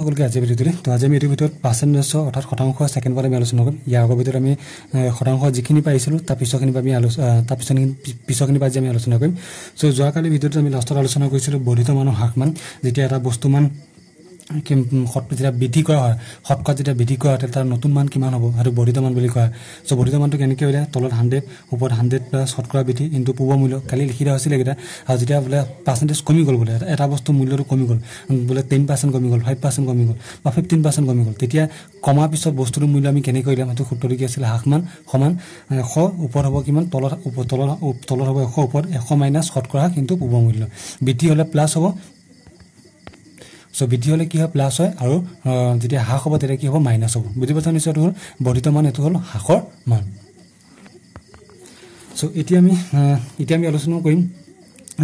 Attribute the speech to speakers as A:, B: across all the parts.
A: সকলোকে আজিৰ ভিডিঅ'টোলৈ তো আজি আমি এইটোৰ ভিতৰত পাৰ্চেণ্ট নেচ অৰ্থাৎ শতাংশ ছেকেণ্ড বাৰ আমি আলোচনা কৰিম ইয়াৰ আগৰ ভিতৰত আমি শতাংশ যিখিনি পাইছিলোঁ তাৰ পিছৰখিনি আমি আলোচনা তাৰ পিছৰখিনি পিছৰখিনি পৰা আজি আমি আলোচনা কৰিম চ' যোৱাকালি ভিডিঅ'টো আমি লাষ্টত আলোচনা কৰিছিলোঁ বৰ্ধিত মানুহ হাসমান যেতিয়া এটা বস্তুমান সত্ৰ যেতিয়া বৃদ্ধি কৰা হয় সত্ৰত যেতিয়া বৃদ্ধি কৰা হয় তেতিয়া তাৰ নতুন মান কিমান হ'ব সেইটো বৰ্ধিত মান বুলি কয় চ' বৰ্ধিত মানটো কেনেকৈ উলিয়াই তলত হাণ্ড্ৰেড ওপৰত হাণ্ড্ৰেড প্লাছ শতকৰা বৃদ্ধি ইনটো পূৰ্ব মূল্য কালি লিখি দিয়া হৈছিলে কেইটা আৰু যেতিয়া বোলে পাৰ্চেণ্টেজ কমি গ'ল বোলে এটা বস্তু মূল্যটো কমি গ'ল বোলে টেন পাৰ্চেণ্ট কমি গ'ল ফাইভ পাৰ্চেণ্ট কমি গ'ল বা ফিফটিন পাৰ্চেণ্ট কমি গ'ল তেতিয়া কমাৰ পিছত বস্তুটোৰ মূল্য আমি কেনেকৈ উলিয়াম সেইটো সূত্ৰটো কি আছিলে মান সমান এশ ওপৰত হ'ব কিমান তলত তলত তলত হ'ব এশ ওপৰত এশ মাইনাছ শতকৰা কিন্তু পূৰ্ব মূল্য বৃদ্ধি হ'লে প্লাছ হ'ব চ' বৃদ্ধি হলে কি হয় প্লাছ হয় আৰু যেতিয়া হ্ৰাস হব তেতিয়া কি হব মাইনাছ হব বুঝতে পাৰছো নিশ্চয় হল বৰ্ধিত মান এইটো হল হ্ৰাসৰ মান চ এতিয়া আমি এতিয়া আমি আলোচনা কৰিম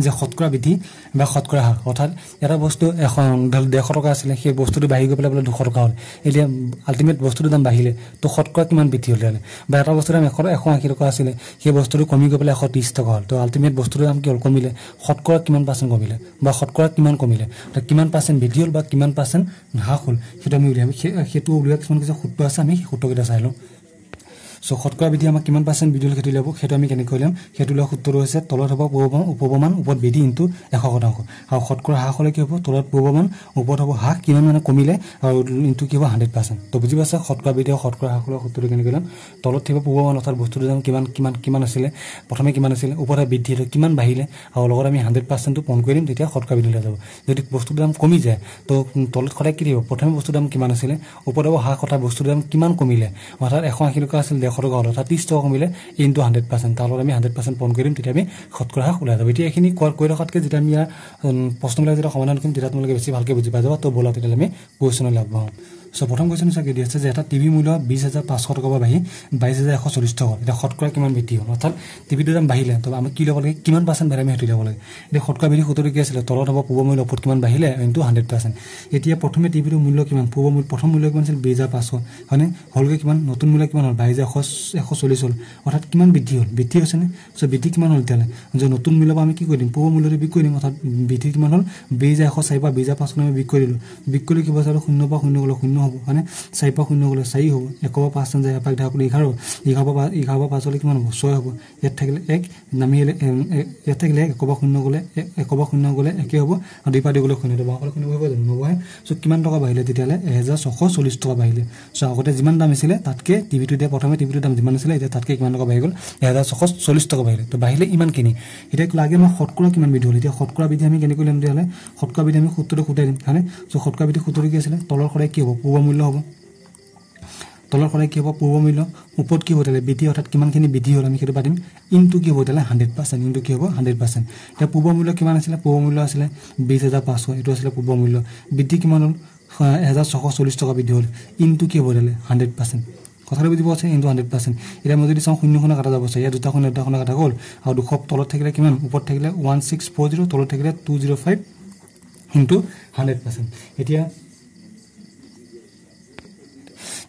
A: যে শতকৰা বিধি বা শতকৰা হ্ৰাস অৰ্থাৎ এটা বস্তু এশ এখন ডেৰশ টকা আছিলে সেই বস্তুটো বাঢ়ি গৈ পেলাই বোলে দুশ টকা হ'ল এতিয়া আল্টিমেট বস্তুটোৰ দাম বাঢ়িলে তো শতকৰা কিমান বৃদ্ধি হ'ল তাহ'লে বা এটা বস্তুৰ দাম এশ এশ আশী টকা আছিলে সেই বস্তুটো কমি গৈ পেলাই এশ ত্ৰিছ টকা হ'ল তো আল্টিমেট বস্তুটোৰ দাম কি হ'ল কমিলে শতকৰা কিমান পাৰ্চেণ্ট কমিলে বা শতকৰা কিমান কমিলে কিমান পাৰ্চেণ্ট বৃদ্ধি হ'ল বা কিমান পাৰ্চেণ্ট হ্ৰাস হ'ল সেইটো আমি উলিয়াম সেইটো উলিওৱা কিছুমান কিছুমান সূত্ৰ আছে আমি সেই সূত্ৰকেইটা চাই লওঁ চ' শতকৰা বিধি আমাক কিমান পাৰ্চেণ্ট বিধি হ'ল সেইটো উলিয়াব সেইটো আমি কেনেকৈ ল'ম সেইটো লোৱা সূত্ৰটো হৈছে তলত হ'ব পূৰ্বমান উপবমান ওপৰত বিধি ইনটো এশ শতাংশ আৰু শতকৰা হ্ৰাস হ'লে কি হ'ব তলত পূৰ্বমান ওপৰত হ'ব হ্ৰাস কিমান মানে কমিলে আৰু ইনটো কি হ'ব হাণ্ড্ৰেড পাৰ্চেণ্ট ত' বুজি পাইছা শতকৰা বিধি আৰু শতকৰা হ্ৰাস হ'লে সূত্ৰটো কেনেকৈ ল'ম তলত থাকিব পূৰ্বমান অৰ্থাৎ বস্তুটো যাম কিমান কিমান কিমান আছিলে প্ৰথমে কিমান আছিলে ওপৰত বৃদ্ধি সেইটো কিমান বাঢ়িলে আৰু লগত আমি হাণ্ড্ৰেড পাৰ্চেণ্টটো পন কৰি দিম তেতিয়া শতকৰা বিধি ওলাই যাব যদি বস্তুটোৰ দাম কমি যায় ত' তলত সদায় কি থাকিব প্ৰথমে বস্তুৰ দাম কিমান আছিলে ওপৰত হ'ব হ্ৰাস কথা বস্তুৰ দাম কিমান কমিলে অৰ্থাৎ এশ আশী টকা আছিল এশ টকা হ'ল তাত ত্ৰিছ টকা কমিলে ইনটো হাণ্ড্ৰেড পাৰ্চেণ্ট তাৰ লগত আমি হাণ্ড্ৰেড পাৰ্চেণ্ট পন কৰিম তেতিয়া আমি শতকৰা হাস ওলাই যাব এতিয়া এইখিনি কোৱাৰ কৈ ৰখাতকৈ যেতিয়া আমি ইয়াৰ প্ৰশ্নবিলাক যেতিয়া সমাধান কৰিম তেতিয়া তোমালোকে বেছি ভালকৈ বুজি পাই যাবা তো ব'লা তেতিয়াহ'লে আমি কুৱেশ্যনলৈ আগবঢ়াম চ' প্ৰথম কুৱেশ্যন হৈছে কি দি আছে যে এটা টিভি মূল্য বিছ হাজাৰ পাঁচশ টকাৰ পৰা বাঢ়ি বাইছ হাজাৰ এশ চল্লিছ টকা এতিয়া শতকৰা কিমান বৃদ্ধি হ'ল অৰ্থাৎ টিভিটো দাম বাঢ়িলে ত' আমি কি ল'ব লাগে কিমান পাৰ্চেণ্ট বাঢ়ি আমি সেইটো ল'ব লাগে এতিয়া শতকৰা বৃদ্ধি সোতৰটো কি আছিলে তলত হ'ব পূৰ্ব মূল্য ওপৰত কিমান বাঢ়িলে ইনটো হাণ্ড্ৰেড পাৰ্চেণ্ট এতিয়া প্ৰথমে টিভিটোৰ মূল্য কিমান পূৰ্ব মূল্য প্ৰথম মূল্য কিমান আছিল বিছ হাজাৰ পাঁচশ হয়নে হ'লগৈ কিমান নতুন মূল্য কিমান হ'ল বাইছ হাজাৰ এশ এশ চল্লিছ হ'ল অৰ্থাৎ কিমান বৃদ্ধি হ'ল বৃদ্ধি হৈছেনে চ' বৃদ্ধি কিমান হ'ল তেতিয়াহ'লে যে নতুন মূল্য পৰা আমি কি কৰি দিম পূৰ্ব মূল্যটো বিক্ৰী কৰি দিম অৰ্থাৎ বৃদ্ধি কিমান হ'ল বিছ হাজাৰ এশ চাৰি পৰা বিছ হাজাৰ পাঁচশ আমি বিক্ৰী কৰি দিলোঁ বিক্ৰী কি কিবা আৰু শূন্য পৰা শূন্য গ'লে শূন্য নহ'ব হয়নে চাৰি পৰা শূন্য গ'লে চাৰি হ'ব একৰ পৰা পাঁচ যায় এপাক ধৰা গ'লে এঘাৰ এঘাৰ পৰা পাঁচ এঘাৰ পৰা পাঁচলৈ কিমান হ'ব ছয় হ'ব ইয়াত থাকিলে এক নামি আহিলে ইয়াত থাকিলে এক একৰ শূন্য গ'লে এক একৰ পৰা শূন্য গ'লে একেই হ'ব আৰু দুই পৰা দি গ'লে শূন্য দিব অকলে শূন্য বহিব জানো নবহে চ' কিমান টকা বাঢ়িলে তেতিয়াহ'লে এহেজাৰ ছশ চল্লিছ টকা বাঢ়িলে চ' আগতে যিমান দাম আছিলে তাতকৈ টিভিটো এতিয়া প্ৰথমে টিভিটোৰ দাম যিমান আছিলে এতিয়া তাতকৈ কিমান টকা বাঢ়ি গ'ল এহেজাৰ ছশ চল্লিছ টকা বাঢ়িলে ত' বাঢ়িলে ইমানখিনি এতিয়া লাগে মই শতকৰা কিমান বিধি হ'ল এতিয়া শতকৰা বিধি আমি কেনেকৈ ল'ম তেতিয়াহ'লে শতকৰা বিধি আমি সূত্ৰটো সোটাই দিম হয়নে চ' শতকৰা বৃদ্ধি সূত্ৰটো কি আছিলে তলৰ সদায় কি হ'ব পূৰ্ব মূল্য হ'ব তলৰ কলাই কি হ'ব পূৰ্ব মূল্য ওপৰত কি হ'ব তেতিয়াহ'লে বৃদ্ধি অৰ্থাৎ কিমানখিনি বৃদ্ধি হ'ল আমি সেইটো পাতিম ইনটো কি হ'ব তেতিয়াহ'লে হাণ্ড্ৰেড পাৰ্চেণ্ট ইনটো কি হ'ব হাণ্ড্ৰেড পাৰ্চেণ্ট এতিয়া মূল্য কিমান আছিলে পূৰ্ব মূল্য আছিলে বিছ হেজাৰ পাঁচশ এইটো আছিলে পূৰ্ব মূল্য বৃদ্ধি কিমান হ'ল এহেজাৰ ছশ চল্লিছ টকা বৃদ্ধি হ'ল ইনটো কি হ'ব তেতিয়াহ'লে হাণ্ড্ৰেড পাৰ্চেণ্ট কথাটো বুজিব আছে ইনটো হাণ্ড্ৰেড পাৰ্চেণ্ট এতিয়া মই যদি চাওঁ শূন্যখনৰ কটা যাব আছে ইয়াত দুটা শূন্য দুটা শূন্য কটা গ'ল আৰু দুশ তলত থাকিলে কিমান ওপৰত থাকিলে ওৱান ছিক্স ফ'ৰ জিৰ' তলত থাকিলে two zero' five into hundred percent এতিয়া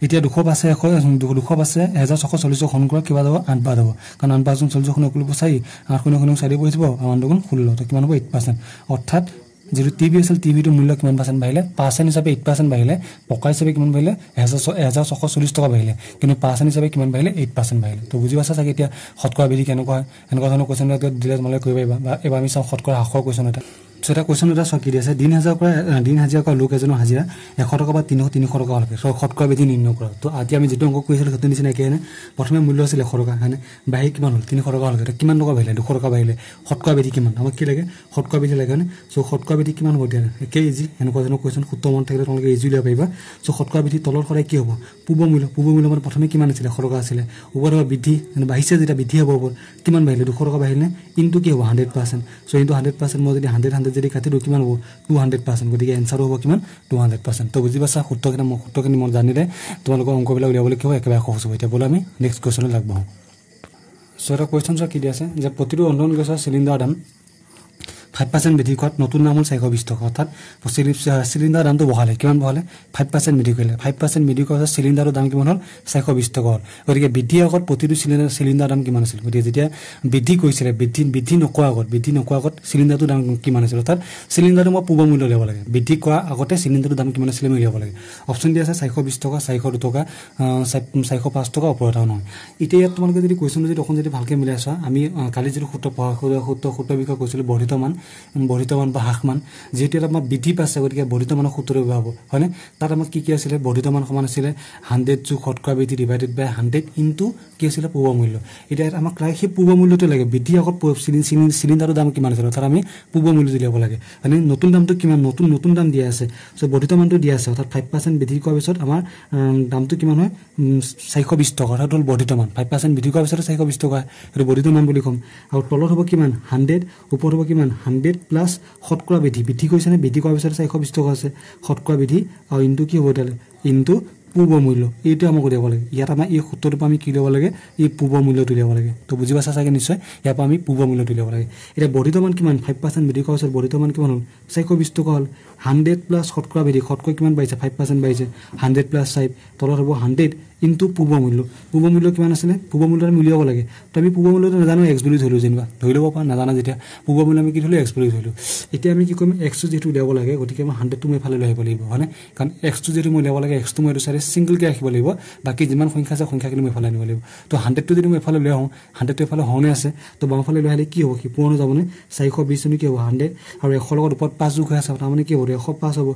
A: এতিয়া দুশ পাঁচ এশ দুশ পাঁচ এহেজাৰ ছশ চল্লিছক শূন্য কৰা কিবা যাব আঠ বাদ হ'ব কাৰণ আঠ পাঁচজন চল্লিছক শূন্য কৰিব চাৰি আঠ শূন্য শূন্য চাৰি বহিছিব আৰু আন দুগুণ ষোল্ল ত' কিমান হ'ব এইট পাৰ্চেণ্ট অৰ্থাৎ যিটো টিভি আছিল টি মূল্য কিমান পাৰ্চেণ্ট বাঢ়িলে পাৰ্চেণ্ট হিচাপে এইট পাৰ্চেণ্ট বাঢ়িলে পকা হিচাপে কিমান বাঢ়িলে এহেজাৰ ছ এহেজাৰ ছশ চল্লিছ টকা বাঢ়িলে কিন্তু পাৰ্চেণ্ট হিচাপে কিমান বাঢ়িলে এইট পাৰ্চেণ্ট বাঢ়িলে তো বুজি পাইছা চাগে এতিয়া শতকৰা বিধি কেনেকুৱা হয় এনেকুৱা ধৰণৰ কুৱেশ্যন দিলে তোমালোকে কৰিব পাৰিবা বা এবাৰ আমি চাওঁ শতকৰা হাসৰ কুৱেশ্যন এটা ছ' এটা কুৱেশ্যন এটা চকি আছে দিন হাজাৰ পৰা দিন হাজিৰা কৰা লোক এজনৰ হাজিৰা এশ টকা বা তিনিশ তিনিশ টকা হ'লে ছ' শতকৰা বেছি নিৰ্ণয় কৰা ত' আজি আমি যিটো অংক কৰিছিলোঁ সেইটো নিচিনা একেনে প্ৰথমে মূল্য আছিলে এশ টকা হয়নে বাঢ়ি কিমান হ'ল তিনিশ টকা হ'লগৈ কিমান টকা বাঢ়িলে দুশ টকা বাঢ়িলে শতকৰা বেছি কিমান আমাক কি লাগে শতকৰা বেছি লাগে হয়নে ছ' শতকৰা বেছি কিমান হ'ব এতিয়া একে ইজি এনেকুৱা ধৰণৰ কুৱেশ্যন সুত্ৰ মন থাকিলে তেওঁলোকে ইজি উলিয়াব পাৰিবা ছ' শতকৰা বৃদ্ধি তলৰ সদায় কি হ'ব পূব মূল্য পূব মূল্য মানে প্ৰথমে কিমান আছিলে এশ টকা আছিলে ওপৰত বৃদ্ধি বাঢ়িছে যেতিয়া বৃদ্ধি হ'ব কিমান বাঢ়িলে দুশ টকা বাঢ়িলে ইনটো কি হ'ব hundred percent so' into hundred percent মই যদি হাণ্ড্ৰেড হাণ্ড্ৰেড আছে যদি কাটি দিওঁ কিমান হ'ব টু হাণ্ড্ৰেড পাৰ্চেণ্ট গতিকে এনচাৰো হ'ব কিমান টু হাণ্ড্ৰেড পাৰ্চেণ্ট তো বুজি পাইছা সূত্ৰখিনি মই সূত্ৰখিনি মই জানিলে তোমালোকৰ অংকবিলাক উলিয়াবলৈ কি হ'ব একেবাৰে সহজ হ'ব এতিয়া বোলো আমি নেক্সট কুৱেশ্যনলৈ আগবাঢ়োঁ চ' এটা কুৱেশ্যন চোৱা কি দিয়া আছে যে প্ৰতিটো ৰন্ধন গেছৰ চিলিণ্ডাৰ দাম ফাইভ পাৰ্চেণ্ট বৃদ্ধি কৰাত নতুন নাম হ'ল চাৰিশ বিছ টকা অৰ্থাৎ চিলিণ্ডাৰ দামটো বঢ়ালে কিমান বঢ়ালে ফাইভ পাৰ্চেণ্ট বৃদ্ধি কৰিলে ফাইভ পাৰ্চেণ্ট বৃদ্ধি কৰাৰ পিছত চিলিণ্ডাৰৰ দাম কিমান হ'ল চাৰিশ বিছ টকা হ'ল গতিকে বৃদ্ধিৰ আগত প্ৰতিটো চিলিণ্ডাৰ চিলিণ্ডাৰ দাম কিমান আছিল গতিকে যেতিয়া বৃদ্ধি কৰিছিলে বৃদ্ধি বৃদ্ধি নকৰাৰ আগত বৃদ্ধি নকৰাৰ আগত চিলিণ্ডাৰটো দাম কিমান আছিল অৰ্থাৎ চিলিণ্ডাৰটো মই পূৰ্ব মূল্য উলিয়াব লাগে বৃদ্ধি কৰাৰ আগতে চিলিণ্ডাৰটো দাম কিমান আছিল আমি উলিয়াব লাগে অপশ্যন দিয়া আছে চাৰিশ বিছ টকা চাৰিশ দুটকা চাৰিশ পাঁচ টকা ওপৰত আৰু নহয় এতিয়া ইয়াত তোমালোকে যদি কৈছিলোঁ যদি অকণ যদি ভালকৈ মিলাই চোৱা আমি কালি যিটো সূত্ৰ পঢ়া সূত্ৰ সূত্ৰৰ বিষয়ে কৈছিলোঁ বৰ্ধিত মান বৰ্ধিতমান বা হ্ৰাসমান যিহেতু ইয়াত আমাৰ বৃদ্ধি পাইছে গতিকে বৰ্ধিতমানৰ সূত্ৰ ব্যৱহাৰ হ'ব হয়নে তাত আমাৰ কি কি আছিলে বৰ্ধিতমান সমান আছিলে হাণ্ড্ৰেড জু শতকৰা বৃদ্ধি ডিভাইডেড বাই হাণ্ড্ৰেড ইনটু কি আছিলে পূৰ্ব মূল্য এতিয়া আমাক প্ৰায় সেই পূৰ্ব মূল্যটো লাগে বৃদ্ধি আগত চিলিণ্ডাৰটো দাম কিমান আছিলে অৰ্থাৎ আমি পূৰ্ব মূল্য দিলাব লাগে হয়নে নতুন দামটো কিমান নতুন নতুন দাম দিয়া আছে চ' বৰ্ধিতমানটো দিয়া আছে অৰ্থাৎ ফাইভ পাৰ্চেণ্ট বৃদ্ধি কৰাৰ পিছত আমাৰ দামটো কিমান হয় চাৰিশ বিছ টকা অৰ্থাৎ হ'ল বৰ্ধিতমান ফাইভ পাৰ্চেণ্ট বৃদ্ধি কৰাৰ পিছত চাৰিশ বিছ টকা সেইটো বৰ্ধিতমান বুলি ক'ম আৰু তলত হ'ব কিমান হাণ্ড্ৰেড ওপৰত হ'ব কিমান হাণ্ড্ৰেড হাণ্ড্ৰেড প্লাছ শতকৰা বিধি বিধি কৰিছেনে বৃদ্ধি কৰাৰ পিছত চাৰিশ বিশ টকা আছে শতকৰা বিধি আৰু ইনটো কি হ'ব তেতিয়াহ'লে ইনটো পূৰ্ব মূল্য এইটো আমাক উলিয়াব লাগে ইয়াত আমাৰ এই সূত্ৰটোৰ পৰা আমি কি ল'ব লাগে এই পূৰ্ব মূল্যটো উলিয়াব লাগে তো বুজি পাইছা চাগে নিশ্চয় ইয়াৰ পৰা আমি পূৰ্ব মূল্যটো উলিয়াব লাগে এতিয়া বৰ্ধিত মান কিমান ফাইভ পাৰ্চেণ্ট বৃদ্ধি কৰাৰ পিছত বৰ্ধিত মান কিমান হ'ল চাৰিশ বিশ টকা হ'ল হাণ্ড্ৰেড প্লাছ শতকৰা বিধি শতকৰা কিমান বাঢ়িছে ফাইভ পাৰ্চেণ্ট বাঢ়িছে হাণ্ড্ৰেড প্লাছ ফাইভ তলত হ'ব হাণ্ড্ৰেড ইনটু পূৰ্ব মূল্য পূৰ্ব মূল্য কিমান আছিলে পূৰ্ব মূল্য আমি উলিয়াব লাগে ত' আমি পূৰ্ব মূল্যটো নাজানো এক্স বুলি ধৰিলোঁ যেনিবা ধৰি ল'ব পাৰা নাজানা যেতিয়া পূৰ্ব মূল্য আমি কি ধৰিলোঁ এক্স বুলি ধৰিলোঁ এতিয়া আমি কি কৰিম এক্সটো যিহেতু উলিয়াব লাগে গতিকে আমি হাণ্ড্ৰেডটো মই এইফালে লৈ আহিব লাগিব হয়নে কাৰণ এক্সটো যিহেতু মই উলিয়াব লাগে এক্সটো মই এইটো চাইডে ছিংগলকৈ ৰাখিব লাগিব বাকী যিমান সংখ্যা আছে সংখ্যাখিনি মই এইফালে আনিব লাগিব তো হাণ্ড্ৰেডটো যদি মই এইফালে লৈ আহোঁ হাণ্ড্ৰেডটো এফালে হওঁনে আছে ত' বাওঁফালে লৈ আহিলে কি হ'ব সিপুৰণো যাবনে চাৰিশ বিছজনো কি হ'ব হাণ্ড্ৰেড আৰু এশ লগত ওপৰত পাঁচ যোগ হৈ আছে তাৰমানে কি হ'ব এশ পাঁচ হ'ব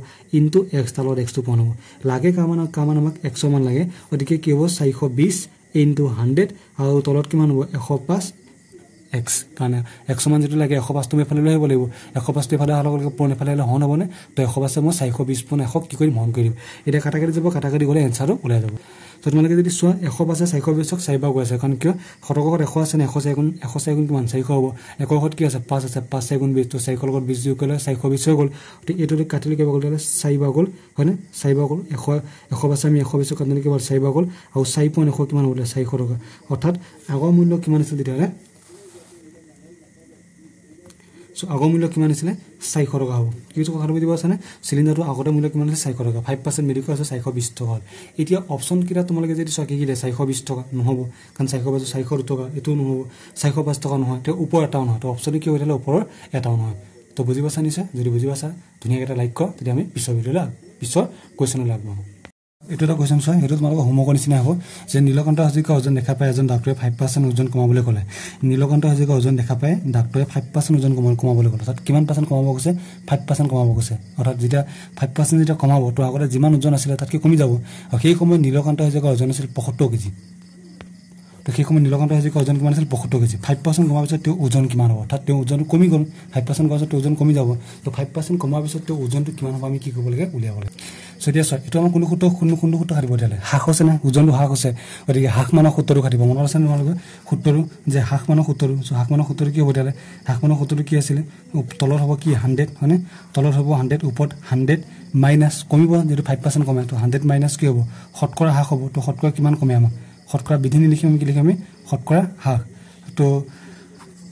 A: এক্স তাৰ লগত এক্সটো পোৱা হ'ব লাগে কাৰণ কাৰণ আমাক এক্সমান লাগে গতিকে গতিকে কি হ'ব চাৰিশ বিছ ইনটু হাণ্ড্ৰেড আৰু তলত কিমান হ'ব এশ পাঁচ এক্স কাৰণে এশ মান যিটো লাগে এশ পাঁচটো এফালে লৈ আহিব লাগিব এশ পাঁচটো এফালে অহাৰ লগে লগে পোন এফালে আহিলে হন হ'বনে তো এশ পাঁচে মই চাৰিশ বিছ পোন এশ কি কৰিম হন কৰি দিম এতিয়া কাটাকাটি যাব কাটাকাটি গ'লে এনচাৰটো ওলাই যাব তোমালোকে যদি চোৱা এশ পাছে চাৰিশ বিছক চাৰিবাৰ গৈ আছে কাৰণ কিয় শতকত এশ আছে নে এশ চাৰি গুণ এশ চাৰিগুণ কিমান চাৰিশ হ'ব একশত কি আছে পাঁচ আছে পাঁচ চাৰিগুণ গুণ বিছ ত' চাৰিশ লগত বিছ যোগ কৰিলে চাৰিশ হৈ গ'ল গতিকে এইটোলৈ কাটিলে কিবা গ'ল তেতিয়াহ'লে চাৰিবাৰ গ'ল হয়নে চাৰি চাৰিবাৰ গ'ল এশ এশ পাছে আমি এশ বিছক কাটিলে কিবা চাৰিবাৰ গ'ল আৰু চাৰি পইণ্ট এশ কিমান হ'ব চাৰিশ টকা অৰ্থাৎ আগৰ মূল্য কিমান আছিল তেতিয়াহ'লে চ' আগৰ মূল্য কিমান আছিলে চাৰিশ টকা হ'ব কিন্তু হৈছে কথাটো বুলি আছেনে চিলিণ্ডাৰটো আগতে মূল্য কিমান আছিলে চাৰিশ টকা ফাইভ পাৰ্চেণ্ট মেডিকেল আছে চাৰিশ বিছ টকা হ'ল এতিয়া অপশ্যনকেইটা তোমালোকে যদি চোৱা কি কি দিয়ে চাৰিশ বিছ টকা নহ'ব কাৰণ চাৰিশ পাঁচ চাৰিশ দুটকা এইটো নহ'ব চাৰিশ পাঁচ টকা নহয় তেওঁ ওপৰ এটাও নহয় তো অপশ্যনটো কি হৈ থাকিলে ওপৰৰ এটাও নহয় তো বুজি পাইছা নিশ্চয় যদি বুজি পাইছা ধুনীয়াকৈ এটা লাইক কৰ তেতিয়া আমি পিছৰ ভিডিঅ'লৈ পিছৰ কুৱেশ্যনলৈ আগবঢ়াওঁ এইটো এটা কুৱেশ্যন চোৱা সেইটো তোমালোকৰ হোমৱৰ্কৰ নিচিনা হ'ব যে নীলকান্ত হাজৰিকা ওজন দেখা পায় এজন ডাক্তৰে ফাইভ পাৰ্চেণ্ট ওজন কমাবলৈ ক'লে নীলকান্ত হাজৰিকা ওজন দেখা পায় ডাক্তৰে ফাইভ পাৰ্চেণ্ট ওজন কমা কমাবলৈ ক'লে অৰ্থাৎ কিমান পাৰ্চেণ্ট কমাব কৈছে ফাইভ পাৰ্চেণ্ট কমাব কৈছে অৰ্থাৎ যেতিয়া ফাইভ পাৰ্চেণ্ট যেতিয়া কমাব তো আগতে যিমান ওজন আছিলে তাতকৈ কমি যাব আৰু সেই সময়ত নীলকান্ত হাজৰিকাৰ ওজন আছিল পয়সত্তৰ কেজি তো সেই সময়ত নীলকান্ত হাজৰিকা ওজন কিমান আছিল পঁয়সত্তৰ কেজি ফাইভ পাৰ্চেণ্ট কমাৰ পিছত তেওঁ ওজন কিমান হ'ব অৰ্থাৎ তেওঁ ওজন কমি গ'ল ফাইভ পাৰ্চেণ্ট কমাৰ পিছত তেওঁ ওজন কমি যাব তো ফাইভ পাৰ্চেণ্ট কমাৰ পিছত তেওঁ ওজনটো কিমান হ'ব আমি কি কৰিব লাগে উলিয়াব লাগে চ' এতিয়া চোৱা এইটো আমাৰ কোনো সূত্ৰ কোনো কোনো সূত্ৰ খাটিব তেতিয়াহ'লে হাস হৈছে নাই ওজনটো হাস আছে গতিকে হাস মানৰ সূত্ৰটো খাটিব মনত আছে তোমালোকে সূত্ৰটো যে হাস মানৰ সূত্ৰটো চ' হাস মানৰ সূত্ৰটো কি হ'ব তেতিয়াহ'লে হাস মানৰ সূত্ৰটো কি আছিলে তলত হ'ব কি হাণ্ড্ৰেড হয়নে তলত হ'ব হাণ্ড্ৰেড ওপৰত হাণ্ড্ৰেড মাইনাছ কমিব যিটো ফাইভ পাৰ্চেণ্ট কমে তো হাণ্ড্ৰেড মাইনাছ কি হ'ব শতকৰা হাস হ'ব তো শতকৰা কিমান কমে আমাৰ শতকৰা বিধি লিখিম আমি কি লিখিম আমি শতকৰা হ্ৰাস তো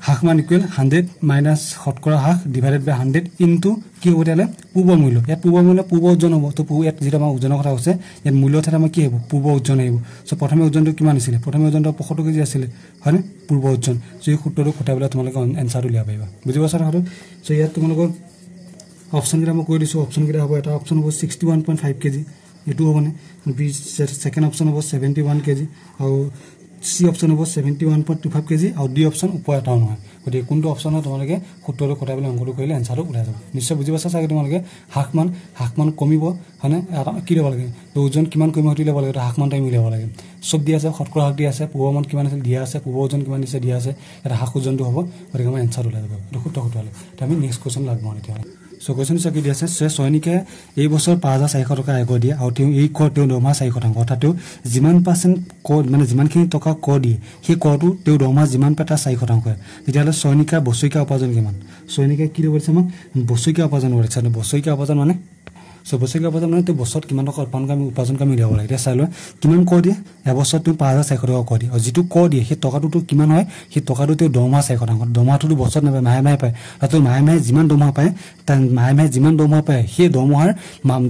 A: হ্ৰাস মান ইকুৱেল হাণ্ড্ৰেড মাইনাছ শতকৰা হ্ৰাস ডিভাইডেড বাই হাণ্ড্ৰেড ইনটো কি হ'ব তেতিয়াহ'লে পূৰ্ব মূল্য ইয়াত পূৰ্ব মূল্য পূৰ্ব ওজন হ'ব তো ইয়াত যিটো আমাৰ ওজনৰ কথা কৈছে ইয়াত মূল্য ঠাইত আমাৰ কি হ'ব পূৰ্ব ওজন আহিব চ' প্ৰথমে ওজনটো কিমান আছিলে প্ৰথমে ওজনটো পঁয়সত্তৰ কেজি আছিলে হয়নে পূৰ্ব ওজন চ' এই সূত্ৰটো পেলাই তোমালোকে এনচাৰটো উলিয়াব পাৰিবা বুজি পাইছা কথাটো চ' ইয়াত তোমালোকৰ অপশ্যনকেইটা মই কৈ দিছোঁ অপশ্যনকেইটা হ'ব এটা অপশ্যন হ'ব sixty one point five kg এইটো হ'ব নে বি ছেকেণ্ড অপশ্যন হ'ব ছেভেণ্টি ওৱান কেজি আৰু চি অপশ্যন হ'ব seventy one point two five kg আৰু ডি অপশ্যন ওপৰ এটাও নহয় গতিকে কোনটো অপশ্যনত তোমালোকে সূত্ৰটো কটাই পেলাই অংকটো কৰিলে এঞ্চাৰটো ওলাই যাব নিশ্চয় বুজি পাইছা চাগে তোমালোকে হাফমান হাফমান কমিব হয়নে কি ল'ব লাগে ওজন কিমান কমিব সেইটো ল'ব লাগে হাফমান টাইম উলিয়াব লাগে চব দিয়া আছে শতকৰা হাক দিয়া আছে পূৰ্ব মান কিমান আছিল দিয়া আছে পূৰ্ব ওজন কিমান দিছে দিয়া আছে এটা হাফ ওজনটো হ'ব গতিকে আমাৰ এঞ্চাৰটো ওলাই যাব সূত্ৰ সোঁতৰালে তো আমি নেক্সট কুৱেশ্যন লাগিব তেতিয়াহ'লে চকুচন চকী দি আছে সেই সৈনিকে এই বছৰ পাঁচ হাজাৰ চাৰিশ টকা আগ দিয়ে আৰু তেওঁ এই কৰ তেওঁ দৰমহা চাৰিশ টকা অৰ্থাৎ তেওঁ যিমান পাৰ্চেণ্ট কৰ মানে যিমানখিনি টকা কৰ দিয়ে সেই কৰটো তেওঁ দৰমহা যিমান পায় তাৰ চাৰিশ টকা তেতিয়াহ'লে সৈনিকৰ বছৰীয়া উপাৰ্জন কিমান সৈনিকে কি কৰিছে আমাক বছৰীয়া উপাৰ্জন কৰিছে বছৰীয়া উপাৰ্জন মানে ছবছৰীয়া পৰ্যায়ত মানে তুমি বছৰত কিমান টকা উৎপাদন উপাৰ্জন উপাৰ্জনকামী উলিয়াব লাগে এতিয়া চাই লোৱা কিমান কৰ দিয়ে এবছৰত তুমি পাঁচ হাজাৰ চাৰিশ টকা কৰ দিয়ে আৰু যিটো কৰ দিয়ে সেই টকাটোতো কিমান হয় সেই টকাটো তেওঁ দৰমহা চাৰিশ টকা দৰমহাটোতো বছৰত নাপায় মাহে মাহে পায় আৰু তুমি মাহে মাহে যিমান দৰমহা পায় তাৰ মাহে মাহে যিমান দৰমহা পায় সেই দৰমহাৰ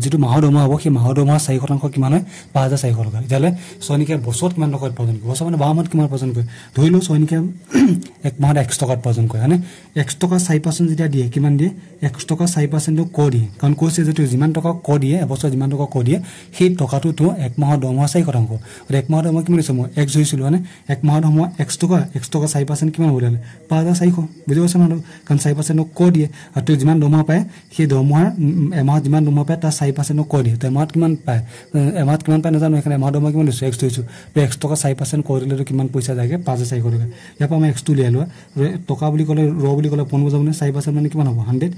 A: যিটো মাহৰ দৰমহা হ'ব সেই মাহৰ দৰমহা চাৰি শতাংশ কিমান হয় পাঁচ হাজাৰ চাৰিশ টকা তেতিয়াহ'লে ছৈনিকে বছৰত কিমান টকা উৎপাদন কৰিব বছৰ মানে বাৰ মাহত কিমান উপাৰ্জন কৰে ধৰি লওঁ ছৈনিকে এক মাহত একশ টকা উৎপাৰ্জন কৰে মানে একশ টকা চাৰি পাৰ্চেণ্ট যেতিয়া দিয়ে কিমান দিয়ে একশ টকা চাৰি পাৰ্চেণ্টক কৰ দিয়ে কাৰণ কৈছে যে তেওঁ যিমান টকা টকা ক দিয়ে এবছৰ যিমান টকা ক দিয়ে সেই টকাটো তোৰ একমাহৰ দৰমহা চাৰি শতাংশ গতিকে একমাহৰ দৰমহা কিমান দিছোঁ মই এক্স ধৰিছিলোঁ মানে একমাহৰ দৰমহা এক্স টকা এক্স টকা চাৰি পাৰ্চেণ্ট কিমান হ'ব হ'লে পাঁচ হাজাৰ চাৰিশ বুজি পাইছে নহয় কাৰণ চাৰি পাৰ্চেণ্টক কৈ দিয়ে আৰু তোৰ যিমান দৰমহা পায় সেই দৰমহাৰ এমাহত যিমান দৰমহা পায় তাৰ চাৰি পাৰ্চেণ্টক ক দিয়ে তো এমাহত কিমান পায় এমাহত কিমান পায় নাজানো সেইকাৰণে এমাহৰ দৰমহা কিমান লৈছোঁ এক্স ধৰিছোঁ তো এক্স টকা চাৰি পাৰ্চেণ্ট কৈ দিলেতো কিমান পইচা যায়গৈ পাঁচ হাজাৰ চাৰিশ টকা ইয়াৰ পৰা মই এক্সটো উলিয়াই লোৱা টকা বুলি ক'লে ৰ বুলি ক'লে পোন বজাবলৈ চাৰি পাৰ্চেণ্ট মানে কিমান হ'ব হাণ্ড্ৰেড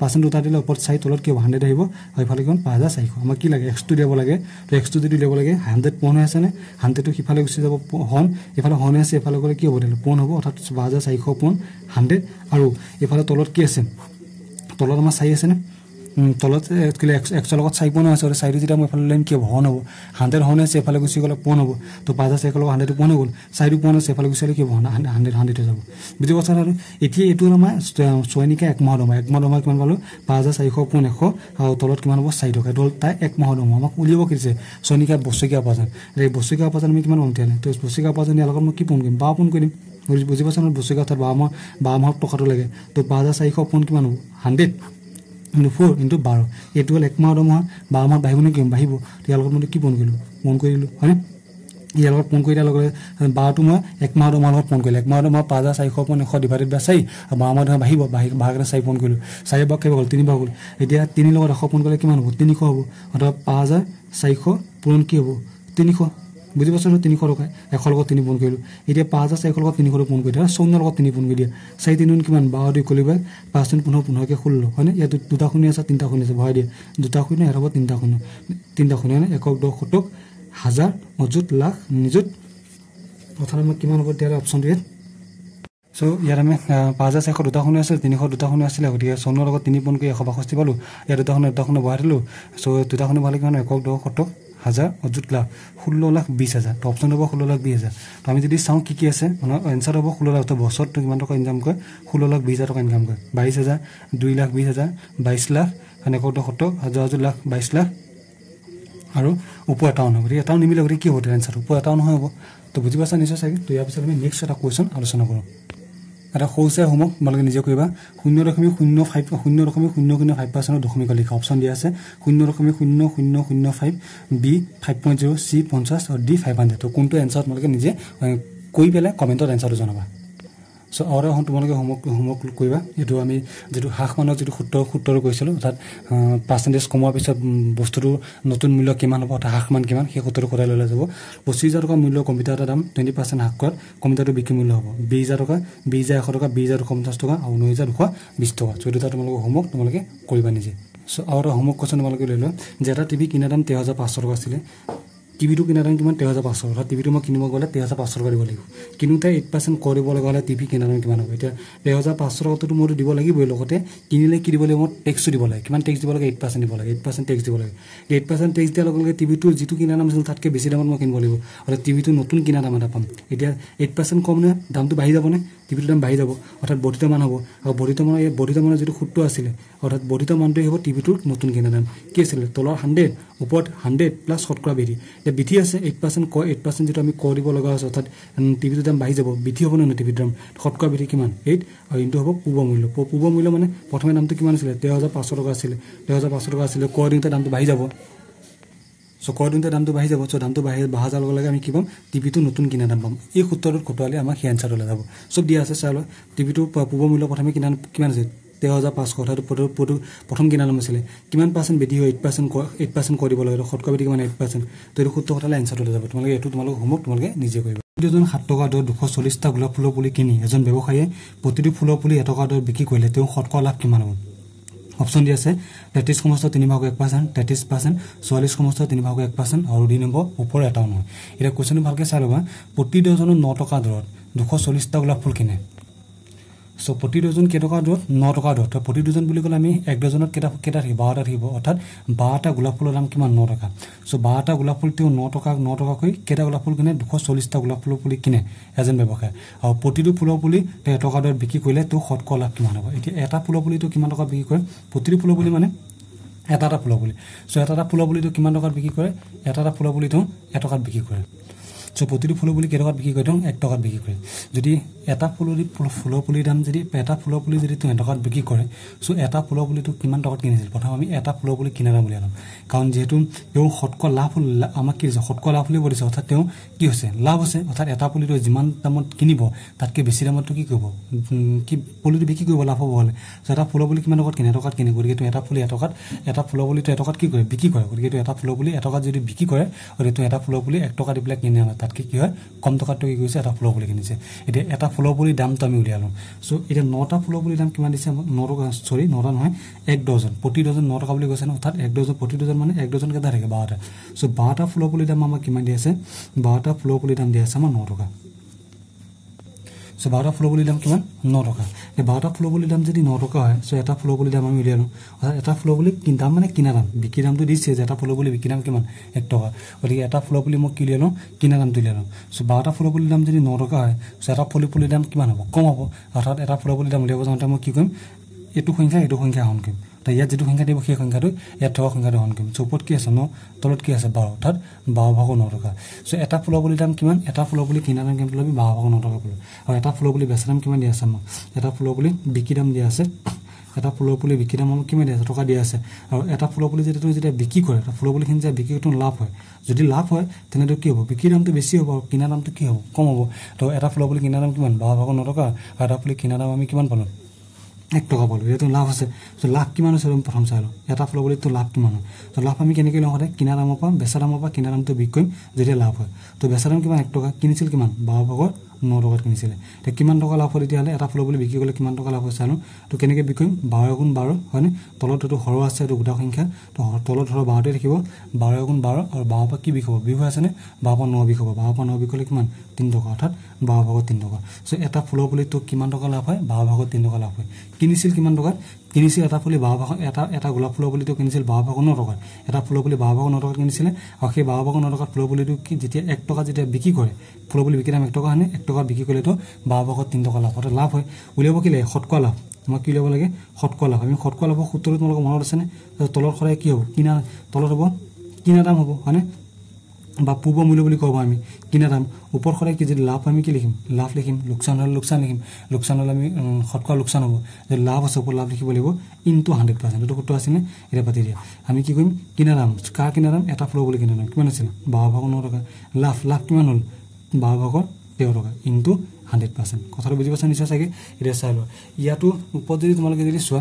A: পাৰ্চেণ্ট দুটা দিলে ওপৰত চাৰি তলত কি হ'ব হাণ্ড্ৰেড আহিব সেইফালে কিমান পাঁচ হাজাৰ চাৰিশ আমাক কি লাগে এক্সটো উলিয়াব লাগে তো এক্সটো যদি উলিয়াব লাগে হাণ্ড্ৰেড পোন হৈ আছেনে হাণ্ড্ৰেডটো সিফালে গুচি যাব হন এইফালে হন হৈ আছে এইফালে গ'লে কি হ'ব তেতিয়া পোন হ'ব অৰ্থাৎ পাঁচ হাজাৰ চাৰিশ পোন হাণ্ড্ৰেড আৰু এইফালে তলত কি আছে তলত আমাৰ চাৰি আছেনে তলত কিলো একশ লগত চাৰি পোৱা আছে আৰু চাৰিটো যেতিয়া মই এফালে লাইন কিয় ভন হ'ব হাণ্ড্ৰেড হোৱা নাই এফালে গুচি গ'লে পোন হ'ব তো পাঁচ আছে একেলগে হাণ্ড্ৰেড পোন হৈ গ'ল চাৰিটো পোৱা আছে এফালে গুচি গ'লে কিয় ভন হাণ্ড্ৰেড হাণ্ড্ৰেড হৈ যাব বুজি কথা আৰু এতিয়া এইটো আমাৰ ছয়নিকা একমাহ দমা একমাহ দমা কিমান পালোঁ পাঁচ হাজাৰ চাৰিশ পোন এশ আৰু তলত কিমান হ'ব চাৰি টকা এইটো তাই তাৰ একমাহ দমা আমাক উলিয়াব খুজিছে ছয়নিকা বছৰীয়া উপাজান এই বছৰীয়া উপাজান আমি কিমান পাম তেতিয়াহ'লে তো বছৰীয়া উপাজান ইয়াৰ লগত মই কি পোন কৰিম বা পোন কৰি কৰিম বুজি পাইছোঁ বছৰীয়া অৰ্থাৎ বাৰ মাহ বাহ মাহত টকাটো লাগে তো পাঁচ হাজাৰ চাৰিশ পোন কিমান হ'ব হাণ্ড্ৰেড ইনটু ফ'ৰ ইন্টু বাৰ এইটো হ'ল একমাহ দুমাহ বাৰ মাহত বাঢ়িব নে কি বাঢ়িব ইয়াৰ লগত মই কি ফোন কৰিলোঁ ফোন কৰি দিলোঁ হয়নে ইয়াৰ লগত ফোন কৰি দিয়াৰ লগে লগে বাৰটো মই একমাহ দুমাহৰ লগত ফোন কৰিলোঁ একমাহ দুমাহ পাঁচ হাজাৰ চাৰিশ পোন এশ ডিভাইডেড বাই চাৰি আৰু বাৰ মাহ দুমাহ বাঢ়িব বাঢ়ি বাঢ়ি কাৰণে চাৰি ফোন কৰিলোঁ চাৰি বাৰ কেইবা হ'ল তিনিবাৰ হ'ল এতিয়া তিনিৰ লগত এশ ফোন কৰিলে কিমান হ'ব তিনিশ হ'ব অথবা পাঁচ হাজাৰ চাৰিশ পূৰণ কি হ'ব তিনিশ বুজি পাইছোঁ নহয় তিনিশ টকা এশ লগত তিনি পোন কৰিলোঁ এতিয়া পাঁচ হাজাৰ চাৰিশ লগত তিনিশ টকা পোন কৰি দিয়া চৌন্য লগত তিনি পোন কৰি দিয়া চাৰি তিনি তিনিদিন কিমান বাৰ দুই কলি বাই পাঁচ দিন পোন্ধৰ পোন্ধৰকৈ ষোল্ল হয়নে ইয়াত দুটা শুনি আছে তিনিটা শুনি আছে ভৰাই দিয়া দুটা শূন্য এটা হ'ব তিনিটা শূন্য তিনিটা শূন্য হয়নে একক দহ শতক হাজাৰ মজুত লাখ নিযুত প্ৰথমে মই কিমান হ'ব দিয়া অপশ্যনটো ইয়াত চ' ইয়াত আমি পাঁচ হাজাৰ চাৰিশ দুটা শুনি আছিলে তিনিশ দুটা শুনি আছিলে গতিকে চৌন্যৰ লগত তিনি পোন কৰি এশ বাষষ্ঠি পালোঁ ইয়াত দুটা শূন্য দুটা শূন্য বঢ়াই দিলোঁ চ' দুটা শুনি শূন্য বঢ়ালে কিমান একক দহ শতক হাজাৰ অযুত লাখ ষোল্ল লাখ বিছ হাজাৰ ত' অপশ্যন হ'ব ষোল্ল লাখ বিছ হাজাৰ ত' আমি যদি চাওঁ কি কি আছে এনচাৰ হ'ব ষোল্ল লাখ ত' বছৰত কিমান টকা ইনকাম কৰে ষোল্ল লাখ বিছ হাজাৰ টকা ইনকাম কৰে বাইছ হাজাৰ দুই লাখ বিছ হাজাৰ বাইছ লাখ সেনেকৈ ত' সত্তৰ হাজাৰ অযুত লাখ বাইছ লাখ আৰু ওপৰ এটাও নহয় গতিকে এটাও নিমিলে গতিকে কি হ'ব এনচাৰটো ওপৰ এটাও নহয় হ'ব ত' বুজি পাইছা নিশ্চয় চাগে ত' ইয়াৰ পিছত আমি নেক্সট এটা কুৱেশ্যন আলোচনা কৰোঁ এটা সৰু চাই হোমৱৰ্ক তোমালোকে নিজে কৰিবা শূন্য দশমিক শূন্য ফাইভ শূন্য দশমিক শূন্য শূন্য ফাইভ পাৰ্চেণ্টৰ দশমিক লিখা অপশ্যন দিয়া আছে শূন্য দশমিক শূন্য শূন্য শূন্য five B five point zero' C পঞ্চাছ আৰু ডি ফাইভ হাণ্ড্ৰেড ত' কোনটো এনচাৰ তোমালোকে নিজে কৰি পেলাই কমেণ্টত এনচাৰটো জনাবা চ' অৰ্ডাৰ হোম তোমালোকে হোমৱৰ্ক হোমৱৰ্ক কৰিবা এইটো আমি যিটো হ্ৰাস মানৰ যিটো সূত্ৰ সূত্ৰ কৈছিলোঁ অৰ্থাৎ পাৰ্চেণ্টেজ কমোৱাৰ পিছত বস্তুটোৰ নতুন মূল্য কিমান হ'ব অৰ্থাৎ হ্ৰাসমান কিমান সেই সূত্ৰটো সদায় লৈ লৈ যাব পঁচিছ হাজাৰ টকা মূল্য কম্পিউটাৰ এটা দাম টুৱেণ্টি পাৰ্চেণ্ট হ্ৰাস কৰাত কম্পিউটাৰটো বিক্ৰী মূল্য হ'ব বিছ হাজাৰ টকা বিছ হাজাৰ এশ টকা বিছ হাজাৰ দুশ পঞ্চাছ টকা আৰু ন হাজাৰ দুশ বিছ টকা চ' দুটা তোমালোকৰ হোমৱৰ্ক তোমালোকে কৰিবা নিজে চ' আৰু এটা হোমৱৰ্ক কৈছে তোমালোকে লৈ লোৱা যে এটা টিভি কিনা দাম তেৰ হাজাৰ পাঁচশ টকা আছিলে টিভিটো কিনাৰ দাম কিমান তেৰ হাজাৰ পাঁচশ টকা টিভিটো মই কিনিব গ'লে তেৰ হাজাৰ পাঁচশ টকা দিব লাগিব কিনোতে এইট পাৰ্চেণ্ট কৰিব লগা হ'লে টিভি কিনাৰ দাম কিমান হ'ব এতিয়া তেৰ হাজাৰ পাঁচশ টকাটোতো মইতো দিব লাগিবই লগতে কিনিলে কি দিব লাগিব মই টেক্সটো দিব লাগে কিমান টেক্স দিব লাগে এইট পাৰ্চেণ্ট দিব লাগে এইট পাৰ্চেণ্ট টেক্স দিব লাগে এইট পাৰ্চেণ্ট টেক্স দিয়াৰ লগে লগে টিভিটো যিটো কিনাৰ দাম আছিল তাতকৈ বেছি দামত মই কিনিব লাগিব আৰু টিভিটো নতুন কিনা দাম এটা পাম এতিয়া এইট পাৰ্চেণ্ট কম নহয় দামটো বাঢ়ি যাবনে টিভিটোৰ দাম বাঢ়ি যাব অৰ্থাৎ বৰ্ধিত মান হ'ব আৰু বৰ্ধিত মানৰ এই বৰ্ধিত মানৰ যিটো সূত্ৰ আছিলে অৰ্থাৎ বৰ্ধিত মানটোৱে হ'ব টিভিটোৰ নতুন কিনা দাম কি আছিলে তলৰ হাণ্ড্ৰেড ওপৰত হাণ্ড্ৰেড প্লাছ শতকৰা বিধি এতিয়া বিধি আছে এইট পাৰ্চেণ্ট ক এইট পাৰ্চেণ্ট যিটো আমি ক দিব লগা হৈছে অৰ্থাৎ টিভিটোৰ দাম বাঢ়ি যাব বিধি হ'ব নহয় টিভিৰ দাম শতকৰা বিধি কিমান এইট আৰু ইনটো হ'ব পূৰ্ব মূল্য পূৰ্ব মূল্য মানে প্ৰথমে দামটো কিমান আছিলে তেৰ হাজাৰ পাঁচশ টকা আছিলে তেৰ হাজাৰ পাঁচশ টকা আছিলে ক দিওঁতে দামটো বাঢ়ি যাব চ' ক দিওঁতে দামটো বাঢ়ি যাব চ' দামটো বাঢ়ি বঢ়া যাৰ লগে লগে আমি কি পাম টিভিটো নতুন কিনা দাম পাম এই সূত্ৰটোত খটোৱালে আমাক সেই এনচাৰটো ওলাই যাব চব দিয়া আছে চাৰ টিভিটো পূব মূল্য প্ৰথমে কিনা কিমান আছিল তেৰ হাজাৰ পাঁচশ অৰ্থাৎ প্ৰথম কিনা দাম আছিলে কিমান পাৰ্চেণ্ট বৃদ্ধি হয় এইট পাৰ্চেণ্ট এইট পাৰ্চেণ্ট কৰি দিব লাগে শতকৰ বৃদ্ধি কিমান এইট পাৰ্চেণ্ট তো এইটো সূত্ৰ কথালে এনচাৰটো লৈ যাব তোমালোকে এইটো তোমালোকৰ হোমৱৰ্ক তোমালোকে নিজে কৰিব দুজন সাত টকা দৰ দুশ চল্লিছটা গোলাপ ফুলৰ পুলি কিনি এজন ব্যৱসায়ীয়ে প্ৰতিটো ফুলৰ পুলি এটকা দৰ বিক্ৰী কৰিলে তেওঁ শতকৰ লাভ কিমান হ'ব অপশ্যন দি আছে তেত্ৰিছ সমষ্ট তিনি ভাগ এক পাৰ্চেণ্ট তেত্ৰিছ পাৰ্চেণ্ট চৌৰাল্লিছ সমষ্ট তিনি ভাগ এক পাৰ্চেণ্ট আৰু দুই নম্বৰ ওপৰ এটাও নহয় এতিয়া কুৱেশ্যনটো ভালকৈ চাই ল'বা প্ৰতি ডজনত ন টকা দৰত দুশ চল্লিছটা গোলাপ ফুল কিনে চ' প্ৰতি ডজন কেইটকা দূৰত ন টকা দূৰত প্ৰতি ডজন বুলি ক'লে আমি এক ডজনত কেইটা কেইটা থাকিব বাৰটা থাকিব অৰ্থাৎ বাৰটা গোলাপ ফুলৰ দাম কিমান ন টকা চ' বাৰটা গোলাপ ফুল তেওঁ ন টকা ন টকাকৈ কেইটা গোলাপ ফুল কিনে দুশ চল্লিছটা গোলাপ ফুলৰ পুলি কিনে এজন ব্যৱসায় আৰু প্ৰতিটো ফুলৰ পুলি তেওঁ এটকা দূৰত বিক্ৰী কৰিলে তেওঁ শতক লাভ কিমান হ'ব এতিয়া এটা ফুলৰ পুলিটো কিমান টকা বিক্ৰী কৰে প্ৰতিটো ফুলৰ পুলি মানে এটা এটা ফুলৰ পুলি চ' এটা এটা ফুলৰ পুলিটো কিমান টকাত বিক্ৰী কৰে এটা এটা ফুলৰ পুলি তেওঁ এটকাত বিক্ৰী কৰে চ' প্ৰতিটো পুলি কেইটকাত বিক্ৰী কৰি দিওঁ এক টকাত বিক্ৰী কৰে যদি এটা ফুলৰ ফুলৰ পুলিৰ দাম যদি এটা ফুলৰ পুলি যদি তেওঁ এটকাত বিক্ৰী কৰে চ' এটা ফুলৰ পুলিটো কিমান টকাত কিনিছিল প্ৰথম আমি এটা ফুলৰ পুলি কিনা দাম উলিয়ালোঁ কাৰণ যিহেতু তেওঁ শতকৰ লাভ আমাক কি হৈছে শতকৰ লাভ বুলিয়ে বুলিছে অৰ্থাৎ তেওঁ কি হৈছে লাভ হৈছে অৰ্থাৎ এটা পুলিটো যিমান দামত কিনিব তাতকৈ বেছি দামতটো কি কৰিব কি পুলিটো বিক্ৰী কৰিব লাভ হ'ব হ'লে চ' এটা ফুলৰ পুলি কিমান টকাত কিনে এটকাত কিনে গতিকে তেওঁ এটা ফুলি এটকাত এটা ফুলৰ পুলিটো এটকাত কি কৰে বিক্ৰী কৰে গতিকে তেওঁ এটা ফুলৰ পুলি এটকাত যদি বিক্ৰী কৰে গতিকে তেওঁ এটা ফুলৰ পুলি এক টকা দি পেলাই কিনে আনে তাতকৈ কি হয় কম টকাটো কি কৰিছে এটা ফুলৰ পুলি কিনিছে এতিয়া এটা ফুলৰ পুলিৰ দামটো আমি উলিয়ালোঁ চ' এতিয়া নটা ফুলৰ পুলিৰ দাম কিমান দিছে ন টকা চৰি নটা নহয় এক ডজন প্ৰতি ডজন ন টকা বুলি কৈছে ন অৰ্থাৎ এক ডজন প্ৰতি ডজন মানে এক ডজন কেইটা থাকে বাৰটা চ' বাৰটা ফুলৰ পুলিৰ দাম আমাক কিমান দি আছে বাৰটা ফুলৰ পুলিৰ দাম দিয়া আছে আমাৰ ন টকা চ' বাৰটা ফুলকলিৰ দাম কিমান ন টকা এই বাৰটা ফুলকলিৰ দাম যদি ন টকা হয় চ' এটা ফুলকলিৰ দাম আমি উলিয়াই লওঁ অৰ্থাৎ এটা ফুলকলি কি দাম মানে কিনা দাম বিক্ৰী দামটো দিছে যে এটা ফুলকলি বিক্ৰী দাম কিমান এক টকা গতিকে এটা ফুলকলি মই কি উলিয়াই লওঁ কিনা দামটো উলিয়াই লওঁ চ' বাৰটা ফুলকলিৰ দাম যদি ন টকা হয় চ' এটা ফুলি পুলিৰ দাম কিমান হ'ব কম হ'ব অৰ্থাৎ এটা ফুলকলিৰ দাম উলিয়াব যাওঁতে মই কি কৰিম এইটো সংখ্যা এইটো সংখ্যা আহৰণ কৰিম তাই ইয়াত যিটো সংখ্যা দিব সেই সংখ্যাটো ইয়াত থকা সংখ্যাটো সন্মুখীন চ' ওপৰত কি আছে ন তলত কি আছে বাৰ অৰ্থাৎ বাৰ ভাগৰ ন টকা চ' এটা ফুলৰ পুলিৰ দাম কিমান এটা ফুলৰ পুলি কিনা দাম কিমান পেলাই বাৰ ভাগৰ ন টকা পালোঁ আৰু এটা ফুলৰ পুলি বেচা দাম কিমান দিয়া আছে আমাক এটা ফুলৰ পুলি বিকি দাম দিয়া আছে এটা ফুলৰ পুলি বিকি দাম আমাক কিমান দিয়া আছে টকা দিয়া আছে আৰু এটা ফুলৰ পুলি যেতিয়া তুমি যেতিয়া বিক্ৰী কৰে এটা ফুলৰ পুলিখিনি যেতিয়া বিক্ৰী কৰোঁ লাভ হয় যদি লাভ হয় তেনেহ'লে কি হ'ব বিক্ৰী দামটো বেছি হ'ব আৰু কিনা দামটো কি হ'ব কম হ'ব তো এটা ফুলৰ পুলি কিনা দাম কিমান বাৰ ভাগৰ ন টকা আৰু এটা ফুলি কিনা দাম আমি কিমান পালোঁ এক টকা পালোঁ সেইটো লাভ আছে লাভ কিমান আছে সেইটো প্ৰথম চাই লওঁ এটা ফালৰ বুলিতো কিমান হয় ত' লাভ আমি কেনেকৈ লওঁ সদায় কিনা দামৰ পৰা বেচা দামৰ পৰা কিনা দামটো বিক্ৰী কৰিম যেতিয়া লাভ হয় ত' বেচা দাম কিমান এক টকা কিনিছিল কিমান বাৰ ভাগৰ ন টকাত কিনিছিলে এতিয়া কিমান টকা লাভ হ'ল তেতিয়াহ'লে এটা ফুলৰ বুলি বিক্ৰী কৰিলে কিমান টকা লাভ হৈছে আৰু তো কেনেকৈ বিক্ৰী কৰিম বাৰ এগুণ বাৰ হয়নে তলত এইটো সৰহ আছে এইটো গোটা সংখ্যা তো তলত সৰহ বাৰতে থাকিব বাৰ এগুণ বাৰ আৰু বাৰ পৰা কি বিষ হ'ব বিষ হৈ আছেনে বাৰ পৰা ন বিষ হ'ব বাৰ পৰা ন বিষ কৰিলে কিমান তিনি টকা অৰ্থাৎ বাৰ ভাগত তিনি টকা চ' এটা ফুলৰ পুলিত তোক কিমান টকা লাভ হয় বাৰ ভাগত তিনি টকা লাভ হয় কিনিছিল কিমান টকাত কিনিছিল এটা পুলি বাহ ভাগ এটা এটা গোলাপ ফুলৰ পুলিটো কিনিছিল বাহ ভাগৰ ন টকাত এটা ফুলৰ পুলি বাহ ভাগৰ ন টকাত কিনিছিলে আৰু সেই বাহ ভাগৰ ন টকাত ফুলৰ পুলিটো যেতিয়া এক টকা যেতিয়া বিক্ৰী কৰে ফুলৰ পুলি বিকি দাম এক টকা আনে এক টকা বিক্ৰী কৰিলেতো বাহ ভাগত তিনি টকা লাভ অৰ্থাৎ লাভ হয় উলিয়াব কি লাগে শতকোৱা লাভ মই কি উলিয়াব লাগে সৎকোৱা লাভ আমি শতকোৱা লাভৰ সূত্ৰটো তোমালোকৰ মনত আছেনে তলত সদায় কি হ'ব কিনা তলত হ'ব কিনা দাম হ'ব হয়নে বা পূৰ্ব মূল্য বুলি ক'ব আমি কিনা দাম ওপৰ সদায় কি যদি লাভ আমি কি লিখিম লাভ লিখিম লোকচান হ'লে লোকচান লিখিম লোকচান হ'লে আমি শতকৰা লোকচান হ'ব যদি লাভ আছে ওপৰত লাভ লিখিব লাগিব ইনটু হাণ্ড্ৰেড পাৰ্চেণ্ট এইটো সূত্ৰ আছিলে এতিয়া পাতি দিয়া আমি কি কৰিম কিনা দাম কাৰ কিনা দাম এটা ফ্ল' বুলি কিনা দাম কিমান আছিল বাৰ ভাগৰ ন টকা লাভ লাভ কিমান হ'ল বাৰ ভাগৰ তেওঁলোকে ইনটু হাণ্ড্ৰেড পাৰ্চেণ্ট কথাটো বুজি পাইছা নিশ্চয় চাগে এতিয়া চাই লোৱা ইয়াতো ওপৰত যদি তোমালোকে যদি চোৱা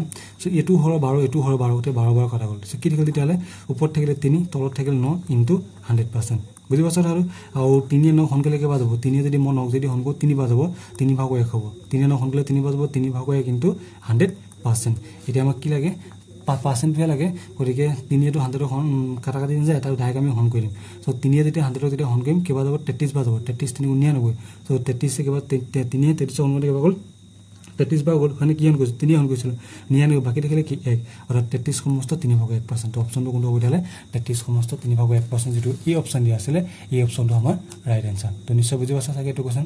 A: এইটো হ'ৰ বাৰ এইটো হ'ৰ বাৰ গোটেই বাৰ বাৰ কথা ক'লো চ' কি থাকিল তেতিয়াহ'লে ওপৰত থাকিলে তিনি তলত থাকিলে ন ইনটু হাণ্ড্ৰেড পাৰ্চেণ্ট বুজি পাইছা আৰু আৰু তিনিয়ে ন সোনকালে কেইবা যাব তিনিয়ে যদি মই নক যদি সোনকালে তিনি যাব তিনি ভাগৰ এক হ'ব তিনিয়ে ন সোনকালে তিনি বাজাব তিনি ভাগৰ এক কিন্তু হাণ্ড্ৰেড পাৰ্চেণ্ট এতিয়া আমাক কি লাগে পাঁচ পাৰ্চেণ্টটোহে লাগে গতিকে হাণ্ড্ৰেডৰ তিনিয়েটো হাণ্ড্ৰেডক কাটাকাটি নাযায় এটা ডাইৰেক্ট আমি হন কৰি দিম চ' তিনিয়ে যেতিয়া হাণ্ড্ৰেডক যেতিয়া হন কৰিম কিবা যাব তেত্ৰিছ বা যাব তেত্ৰিছ তিনি উনিয়ানব্বৈ চ' তেত্ৰিছে কিবা তিনিয়ে তেত্ৰিছৰ অনুমতি কিবা গ'ল তেত্ৰিছ বা গ'ল মানে কি হন কৰিছিলোঁ তিনিয়ে হন কৰিছিলোঁ নিৰানব্বৈ বাকী থাকিলে কি এক অৰ্থাৎ তেত্ৰিছ সমস্ত তিনি ভাগৰ এক পাৰ্চেণ্ট অপশ্যনটো কোনটো হ'ব তেতিয়াহ'লে তেত্ৰিছ সমস্ত তিনি ভাগৰ এক পাৰ্চেণ্ট যিটো এই অপশ্যন দিয়া আছিলে এই অপশ্যনটো আমাৰ ৰাইট এনচাৰ তো নিশ্চয় বুজি পাইছা চাগে এইটো কুৱেশ্যন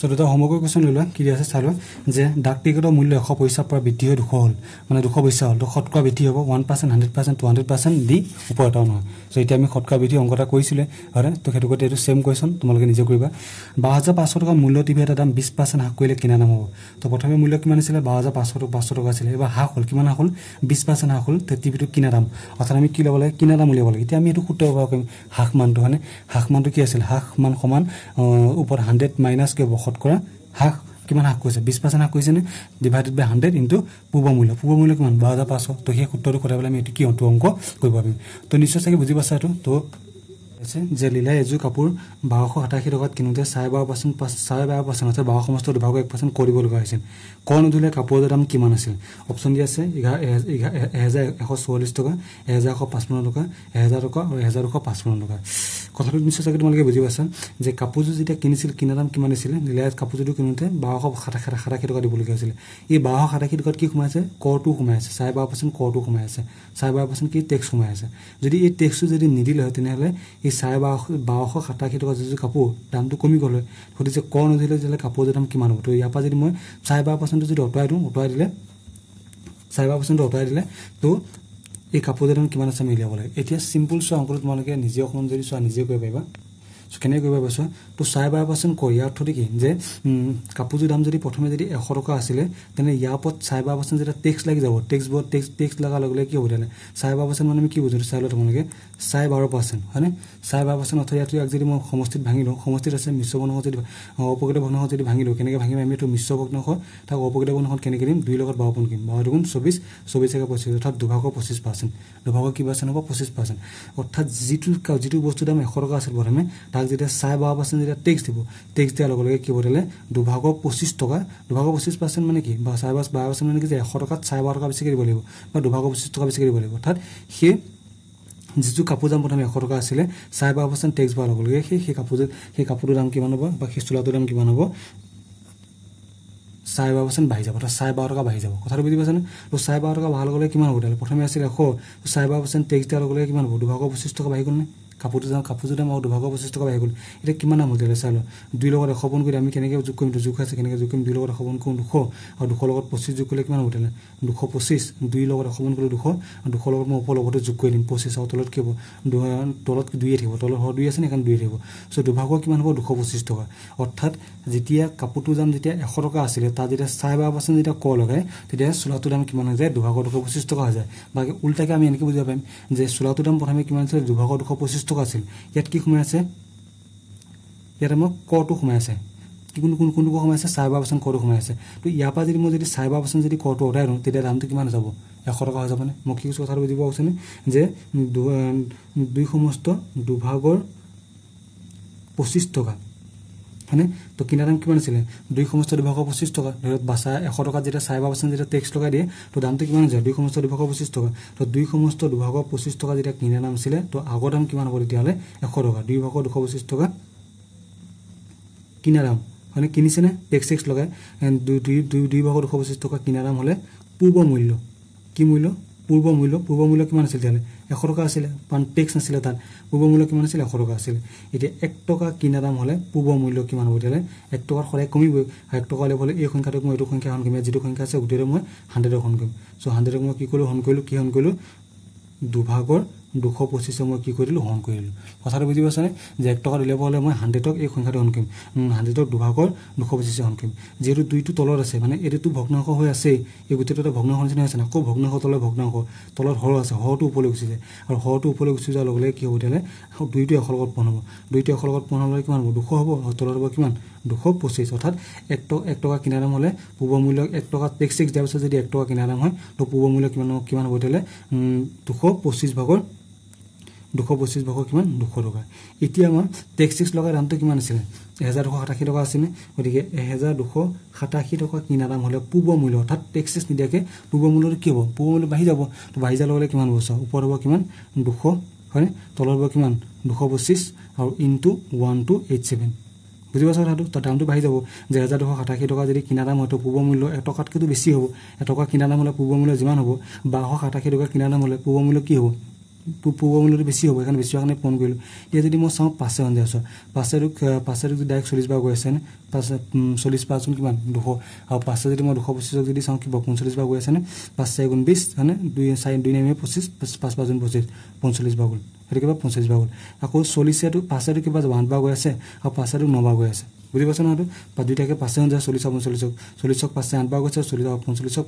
A: চ' দুটা সমগ্ৰ কুৱেশ্যন লৈ লোৱা কি আছে চালোঁ যে ডাক টিকটৰ মূল্য এশ পইচাৰ পৰা বৃদ্ধি হৈ দুশ হ'ল মানে দুশ পইচা হ'ল ত' শতকৰা বৃদ্ধি হ'ব one percent hundred percent two hundred percent দি ওপৰ এটাও নহয় চ' এতিয়া আমি শতকৰা বৃদ্ধি অংক এটা কৰিছিলে হয়নে ত' সেইটো গতিকে এইটো ছেম কুৱেশ্যন তোমালোকে নিজে কৰিবা বাৰ হাজাৰ পাঁচশ টকা মূল্য টিভি এটা দাম বিছ পাৰ্চেণ্ট হ্ৰাস কৰিলে কিনা নাম হ'ব তো প্ৰথমে মূল্য কিমান আছিলে বাৰ হাজাৰ পাঁচশ টকা পাঁচশ টকা আছিলে এইবাৰ হ্ৰাস হ'ল কিমান হ্ৰাস হ'ল বিছ পাৰ্চেণ্ট হ্ৰাস হ'ল তেতিয়া টিভিটো কিনা দাম অৰ্থাৎ আমি কি ল'ব লাগে কিনা দাম উলিয়াব লাগে এতিয়া আমি এইটো সূত্ৰ ব্যৱহাৰ কৰিম হ্ৰাস মানটো হয়নে হ্ৰাস মানটো কি আছিল হ্ৰাস মান সমান ওপৰত হাণ্ড্ৰেড মাইনাছ কি হ'ব কৰা হ্ৰাস কিমান হ্ৰাস কৰিছে বিছ পাৰ্চেণ্ট হ্ৰাস কৰিছেনে ডিভাইডেড বাই হাণ্ড্ৰেড ইণ্টু পূৰ্ব মূল্য পূৰ্ব মূল্য কিমান বাৰ হাজাৰ পাঁচশ তো সেই সূত্ৰটো কথা পেলাই আমি এইটো কি অন্ত অংক কৰিব পাৰিম তো নিশ্চয় চাগে বুজি পাইছা এইটো তো আছে যে লীলাই এযোৰ কাপোৰ বাৰশ সাতাশী টকাত কিনোতে চাৰে বাৰ পাৰ্চেণ্ট পাঁচ চাৰে বাৰ পাৰ্চেণ্ট আছে বাৰশ সমষ্ট দুভাগৰ এক পাৰ্চেণ্ট কৰিব লগা হৈছিল কৰ নুধুলে কাপোৰৰ দাম কিমান আছিল অপশ্যন দি আছে এঘাৰ এঘাৰ এহেজাৰ এশ চৌৰাল্লিছ টকা এহেজাৰ এশ পাঁচপন্ন টকা এহেজাৰ টকা আৰু এহেজাৰ দুশ পাঁচপন্ন টকা কথাটো নিশ্চয় চাগে তোমালোকে বুজি পাইছা যে কাপোৰযোৰ যেতিয়া কিনিছিল কিনা দাম কিমান আছিলে ৰিলায়েন্স কাপোৰযোৰ কিনোতে বাৰশ সাতাশী সাতাশী টকা দিবলগীয়া হৈছিলে এই বাৰশ সাতাশী টকাত কি সোমাই আছে কৰটো সোমাই আছে চাৰে বাৰ পাৰ্চেণ্ট কৰটো সোমাই আছে চাৰে বাৰ পাৰ্চেণ্ট কি টেক্স সোমাই আছে যদি এই টেক্সটো যদি নিদিলে হয় তেনেহ'লে এই চাৰে বাৰশ বাৰশ সাতাশী টকা যিযোৰ কাপোৰ দামটো কমি গ'ল হয় যে কৰ নদিলে তেতিয়াহ'লে কাপোৰযোৰ দাম কিমান হ'ব ত' ইয়াৰ পৰা যদি মই চাৰে বাৰ পাৰ্চেণ্টটো যদি আঁতৰাই দিওঁ অঁতৰাই দিলে চাৰে বাৰ পাৰ্চেণ্টটো আঁতৰাই দিলে ত' এই কাপোৰ কিমান আছে মিলাব লাগে এতিয়া চিম্পুল চোৱা অংকুৰত তোমালোকে নিজে অকণমান যদি চোৱা নিজে কৰিব পাৰিবা চ' কেনেকৈ কৰিব পাৰিছোঁ তো চাই বাই পাৰ্চেণ্ট কৰি ইয়াৰ অৰ্থটো কি যে কাপোৰযোৰ দাম যদি প্ৰথমে যদি এশ টকা আছিলে তেনে ইয়াৰ ওপৰত চাই বাই পাৰ্চেণ্ট যেতিয়া টেক্স লাগি যাব টেক্সবোৰত টেক্স টেক্স লগা লগে লগে কি হ'ব তেনে চাই বাই পাৰ্চেণ্ট মানে আমি কি বুজো চাই লওঁ তোমালোকে চাই বাৰ পাৰ্চেণ্ট হয়নে চাই বাৰ পাৰ্চেণ্ট অৰ্থাৎ ইয়াত ইয়াক যদি মই সমষ্টিত ভাঙি লওঁ সমষ্টিত আছে মিশ্ৰ বৰ্ণ যদি অপকৃত বৰ্ণ যদি ভাঙি দিওঁ কেনেকৈ ভাঙিম আমি এইটো মিশ্ৰ বৰ্ণ হয় তাক অপকৃত বৰ্ণত কেনেকৈ দিম দুই লগত বাৰপণ কিম বাৰ দুগুণ চৌবিছ চৌবিছ এগাৰ পঁচিছ অৰ্থাৎ দুভাগৰ পঁচিছ পাৰ্চেণ্ট দুভাগৰ কি পাৰ্চেণ্ট হ'ব পঁচিছ পাৰ্চেণ্ট অৰ্থাৎ যিটো যিটো বস্তুৰ দাম এশ টকা আছিল প্ৰথমে তাক যেতিয়া চাই বাৰ পাৰ্চেণ্ট যেতিয়া টেক্স দিব টেক্স দিয়াৰ লগে লগে কি পঠিয়ালে দুভাগৰ পঁচিছ টকা দুভাগৰ পঁচিছ পাৰ্চেণ্ট মানে কি বা চাৰে বাৰ পাৰ্চেণ্ট মানে কি যে এশ টকাত চাৰে বাৰ টকা বেছিকৈ দিব লাগিব বা দুভাগৰ পঁচিছ টকা বেছিকৈ দিব লাগিব অৰ্থাৎ সেই যিটো কাপোৰ দাম প্ৰথমে এশ টকা আছিলে চাৰে বাৰ পাৰ্চেণ্ট টেক্স ভৰাৰ লগে লগে সেই সেই কাপোৰযোৰ সেই কাপোৰটোৰ দাম কিমান হ'ব বা সেই চোলাটোৰ দাম কিমান হ'ব চাৰে বাৰ পাৰ্চেণ্ট বাঢ়ি যাব অৰ্থাৎ চাৰে বাৰ টকা বাঢ়ি যাব কথাটো বুজি পাইছেনে ত' চাৰে বাৰ টকা বঢ়াৰ লগে লগে কিমান হ'ব তেতিয়াহ'লে প্ৰথমে আছিলে এশ চাৰে বাৰ পাৰ্চেণ্ট টেক্স দিয়াৰ লগে লগে কিমান হ'ব দুভাগৰ পঁচিছ টকা বাঢ়ি গ'লনে কাপোৰটো যাওঁ কাপোৰটো দাম আৰু দুভাগৰ পঁচিছ টকা বাঢ়ি গ'ল এতিয়া কিমান দাম হৈছিলে চাই লওক দুই লগত এশ বন কৰি আমি কেনেকৈ যোগ কৰিম যোগ আছে কেনেকৈ যোগ কৰিম দুই লগত এশ বন কৰোঁ দুশ আৰু দুশ লগত পঁচিছ যোগ কৰিলে কিমান হ'ব তেনে দুশ পঁচিছ দুই লগত এশ বন কৰিলোঁ দুশ আৰু দুশ লগত মই ওপৰ লগতে যোগ কৰি দিম পঁচিছ আৰু তলত কি হ'ব তলত দুইয়ে থাকিব তলত হ'ব দুই আছে নে সেইকাৰণে দুই থাকিব চ' দুভাগৰ কিমান হ'ব দুশ পঁচিছ টকা অৰ্থাৎ যেতিয়া কাপোৰটোৰ দাম যেতিয়া এশ টকা আছিলে তাত যেতিয়া চাৰে বাৰ পাৰ্চেণ্ট যেতিয়া ক লগায় তেতিয়া চোলাটোৰ দাম কিমান হৈ যায় দুভাগৰ দুশ পঁচিছ টকা হৈ যায় বাকী ওলটাকৈ আমি এনেকৈ বুজাব পাৰিম যে চোলাটোৰ দাম প্ৰথমে কিমান আছিলে দুভাগৰ দুশ পঁচিছ টকা আছিল ইয়াত কি সোমাই আছে ইয়াত আমাৰ কৰটো সোমাই আছে কি কোনো কোন কোনটো সোমাই আছে চাৰি বাৰ পাৰ্চেণ্ট কৰটো সোমাই আছে ত' ইয়াৰ পৰা যদি মই যদি চাৰি বাৰ পাৰ্চেণ্ট যদি কৰটো অৰ্ডাৰ দিওঁ তেতিয়া দামটো কিমান হৈ যাব এশ টকা হৈ যাবনে মই কি কৈছোঁ কথাটো বুজিব আছেনে যে দুই সমস্ত দুভাগৰ পঁচিছ টকা হয়নে তো কিনা দাম কিমান আছিলে দুই সমস্ত দুভাগ পঁচিছ টকা ধৰক বাচা এশ টকাত যেতিয়া চাৰে বাৰ পাৰ্চেণ্ট যেতিয়া টেক্স লগাই দিয়ে তো দামটো কিমান আছিলে দুই সমস্ত দুভাগ পঁচিছ টকা তো দুই সমস্ত দুভাগৰ পঁচিছ টকা যেতিয়া কিনা দাম আছিলে তো আগৰ দাম কিমান হ'ব তেতিয়াহ'লে এশ টকা দুই ভাগৰ দুশ পঁচিছ টকা কিনা দাম হয়নে কিনিছেনে টেক্স টেক্স লগাই দুই দুই দুই ভাগৰ দুশ পঁচিছ টকা কিনা দাম হ'লে পূৰ্ব মূল্য কি মূল্য পূৰ্ব মূল্য পূৰ্ব মূল্য কিমান আছিল তেতিয়াহ'লে এশ টকা আছিলে কাৰণ টেক্স নাছিলে তাত পূৰ্ব মূল্য কিমান আছিলে এশ টকা আছিলে এতিয়া এক টকা কিনা দাম হ'লে পূৰ্ব মূল্য কিমান হ'ব তেতিয়াহ'লে এক টকাৰ সদায় কমিব আৰু এক টকা হ'লে এই সংখ্যাটোক মই এইটো সংখ্যা হন কৰিম যিটো সংখ্যা আছে গোটেইটো মই হাণ্ড্ৰেডক হন কৰিম চ' হাণ্ড্ৰেডক মই কি কৰিলোঁ হন কৰিলোঁ কি হন কৰিলোঁ দুভাগৰ দুশ পঁচিছে মই কি কৰিলোঁ হৰণ কৰিলোঁ কথাটো বুজি পাইছানে যে এক টকা দিলে পালে মই হাণ্ড্ৰেডক এই সংখ্যাটো হৰণ কৰিম হাণ্ড্ৰেডক দুভাগৰ দুশ পঁচিছে হৰণ কৰিম যিহেতু দুইটো তলত আছে মানে এইটোতো ভগ্নাংশ হৈ আছেই এই গোটেইটো এটা ভগ্নাংশ নিচিনা হৈছে আকৌ ভগ্নাংশ তলত ভগ্নাংশ তলত সৰহ আছে সৰহটো ওপৰলৈ গুচি যায় আৰু সৰহটো ওপৰলৈ গুচি যোৱাৰ লগে লগে কি হ'ব তেতিয়াহ'লে দুইটো এশ লগত পোন হ'ব দুইটো এশ লগত পোন হ'লে কিমান হ'ব দুশ হ'ব তলত হ'ব কিমান দুশ পঁচিছ অৰ্থাৎ এক টকা এক টকা কিনা দাম হ'লে পূৰ্ব মূল্য এক টকা টেক্স চেক্স দিয়াৰ পিছত যদি এক টকা কিনা দাম হয় ত' পূৰ্ব মূল্য কিমান কিমান হ'ব তেতিয়াহ'লে দুশ পঁচিছ ভাগৰ দুশ পঁচিছ ভাগৰ কিমান দুশ টকা এতিয়া আমাৰ টেক্স চেক্স লগা দামটো কিমান আছিলে এহেজাৰ দুশ সাতাশী টকা আছিলে গতিকে এহেজাৰ দুশ সাতাশী টকা কিনা দাম হ'লে পূৰ্ব মূল্য অৰ্থাৎ টেক্স চেক্স নিদিয়াকৈ পূৰ্ব মূল্যটো কি হ'ব পূব মূল্য বাঢ়ি যাব ত' বাঢ়ি যাব লগে কিমান বছৰ ওপৰত হ'ব কিমান দুশ হয়নে তলত হ'ব কিমান দুশ পঁচিছ আৰু into one two eight seven বুজি পাইছো কথাটো তাৰ দামটো বাঢ়ি যাব যে এহেজাৰ দুশ সাতাশী টকা যদি কিনা দাম হয় তো পূৰ্ব মূল্য এটকাতকৈতো বেছি হ'ব এটকা কিনা দাম হ'লে পূৰ্ব মূল্য যিমান হ'ব বাৰশ সাতাশী টকা কিনা দাম হ'লে পূৰ্ব মূল্য কি হ'ব পূৰ্ব মূল্যটো বেছি হ'ব সেইকাৰণে বেছি হোৱাৰ কাৰণে ফোন কৰিলোঁ এতিয়া যদি মই চাওঁ পাঁচ ছেভেন যাওঁ পাঁচ ছেটো পাঁচ ছেটো ডাইৰেক্ট চল্লিছ বাৰ গৈ আছেনে পাঁচ চল্লিছ পাঁচজন কিমান দুশ আৰু পাঁচ ছে যদি মই দুশ পঁচিছক যদি চাওঁ কিবা পঞ্চল্লিছ বাৰ গৈ আছেনে পাঁচ ছে গুণ বিছ মানে দুই চাৰি দুই নামে পঁচিছ পাঁচ পাঁচজন পঁচিছ পঞ্চল্লিছ বাৰ গ'ল সেইটো কিবা পঞ্চল্লিছ বাৰ গ'ল আকৌ চল্লিছ ছেটো পাঁচ ছেটো কিবা ওৱান বাৰ গৈ আছে আৰু পাঁচ ছেটো ন বাৰ গৈ আছে বুজি পাইছে নহয়তো বা দুইটাকে পাঁচে হৈ যায় চল্লিছক পঞ্চল্লিছক চল্লিছক পাঁচে আঠবাৰ গৈছে চল্লিছ চল্লিছক পঞ্চল্লিছক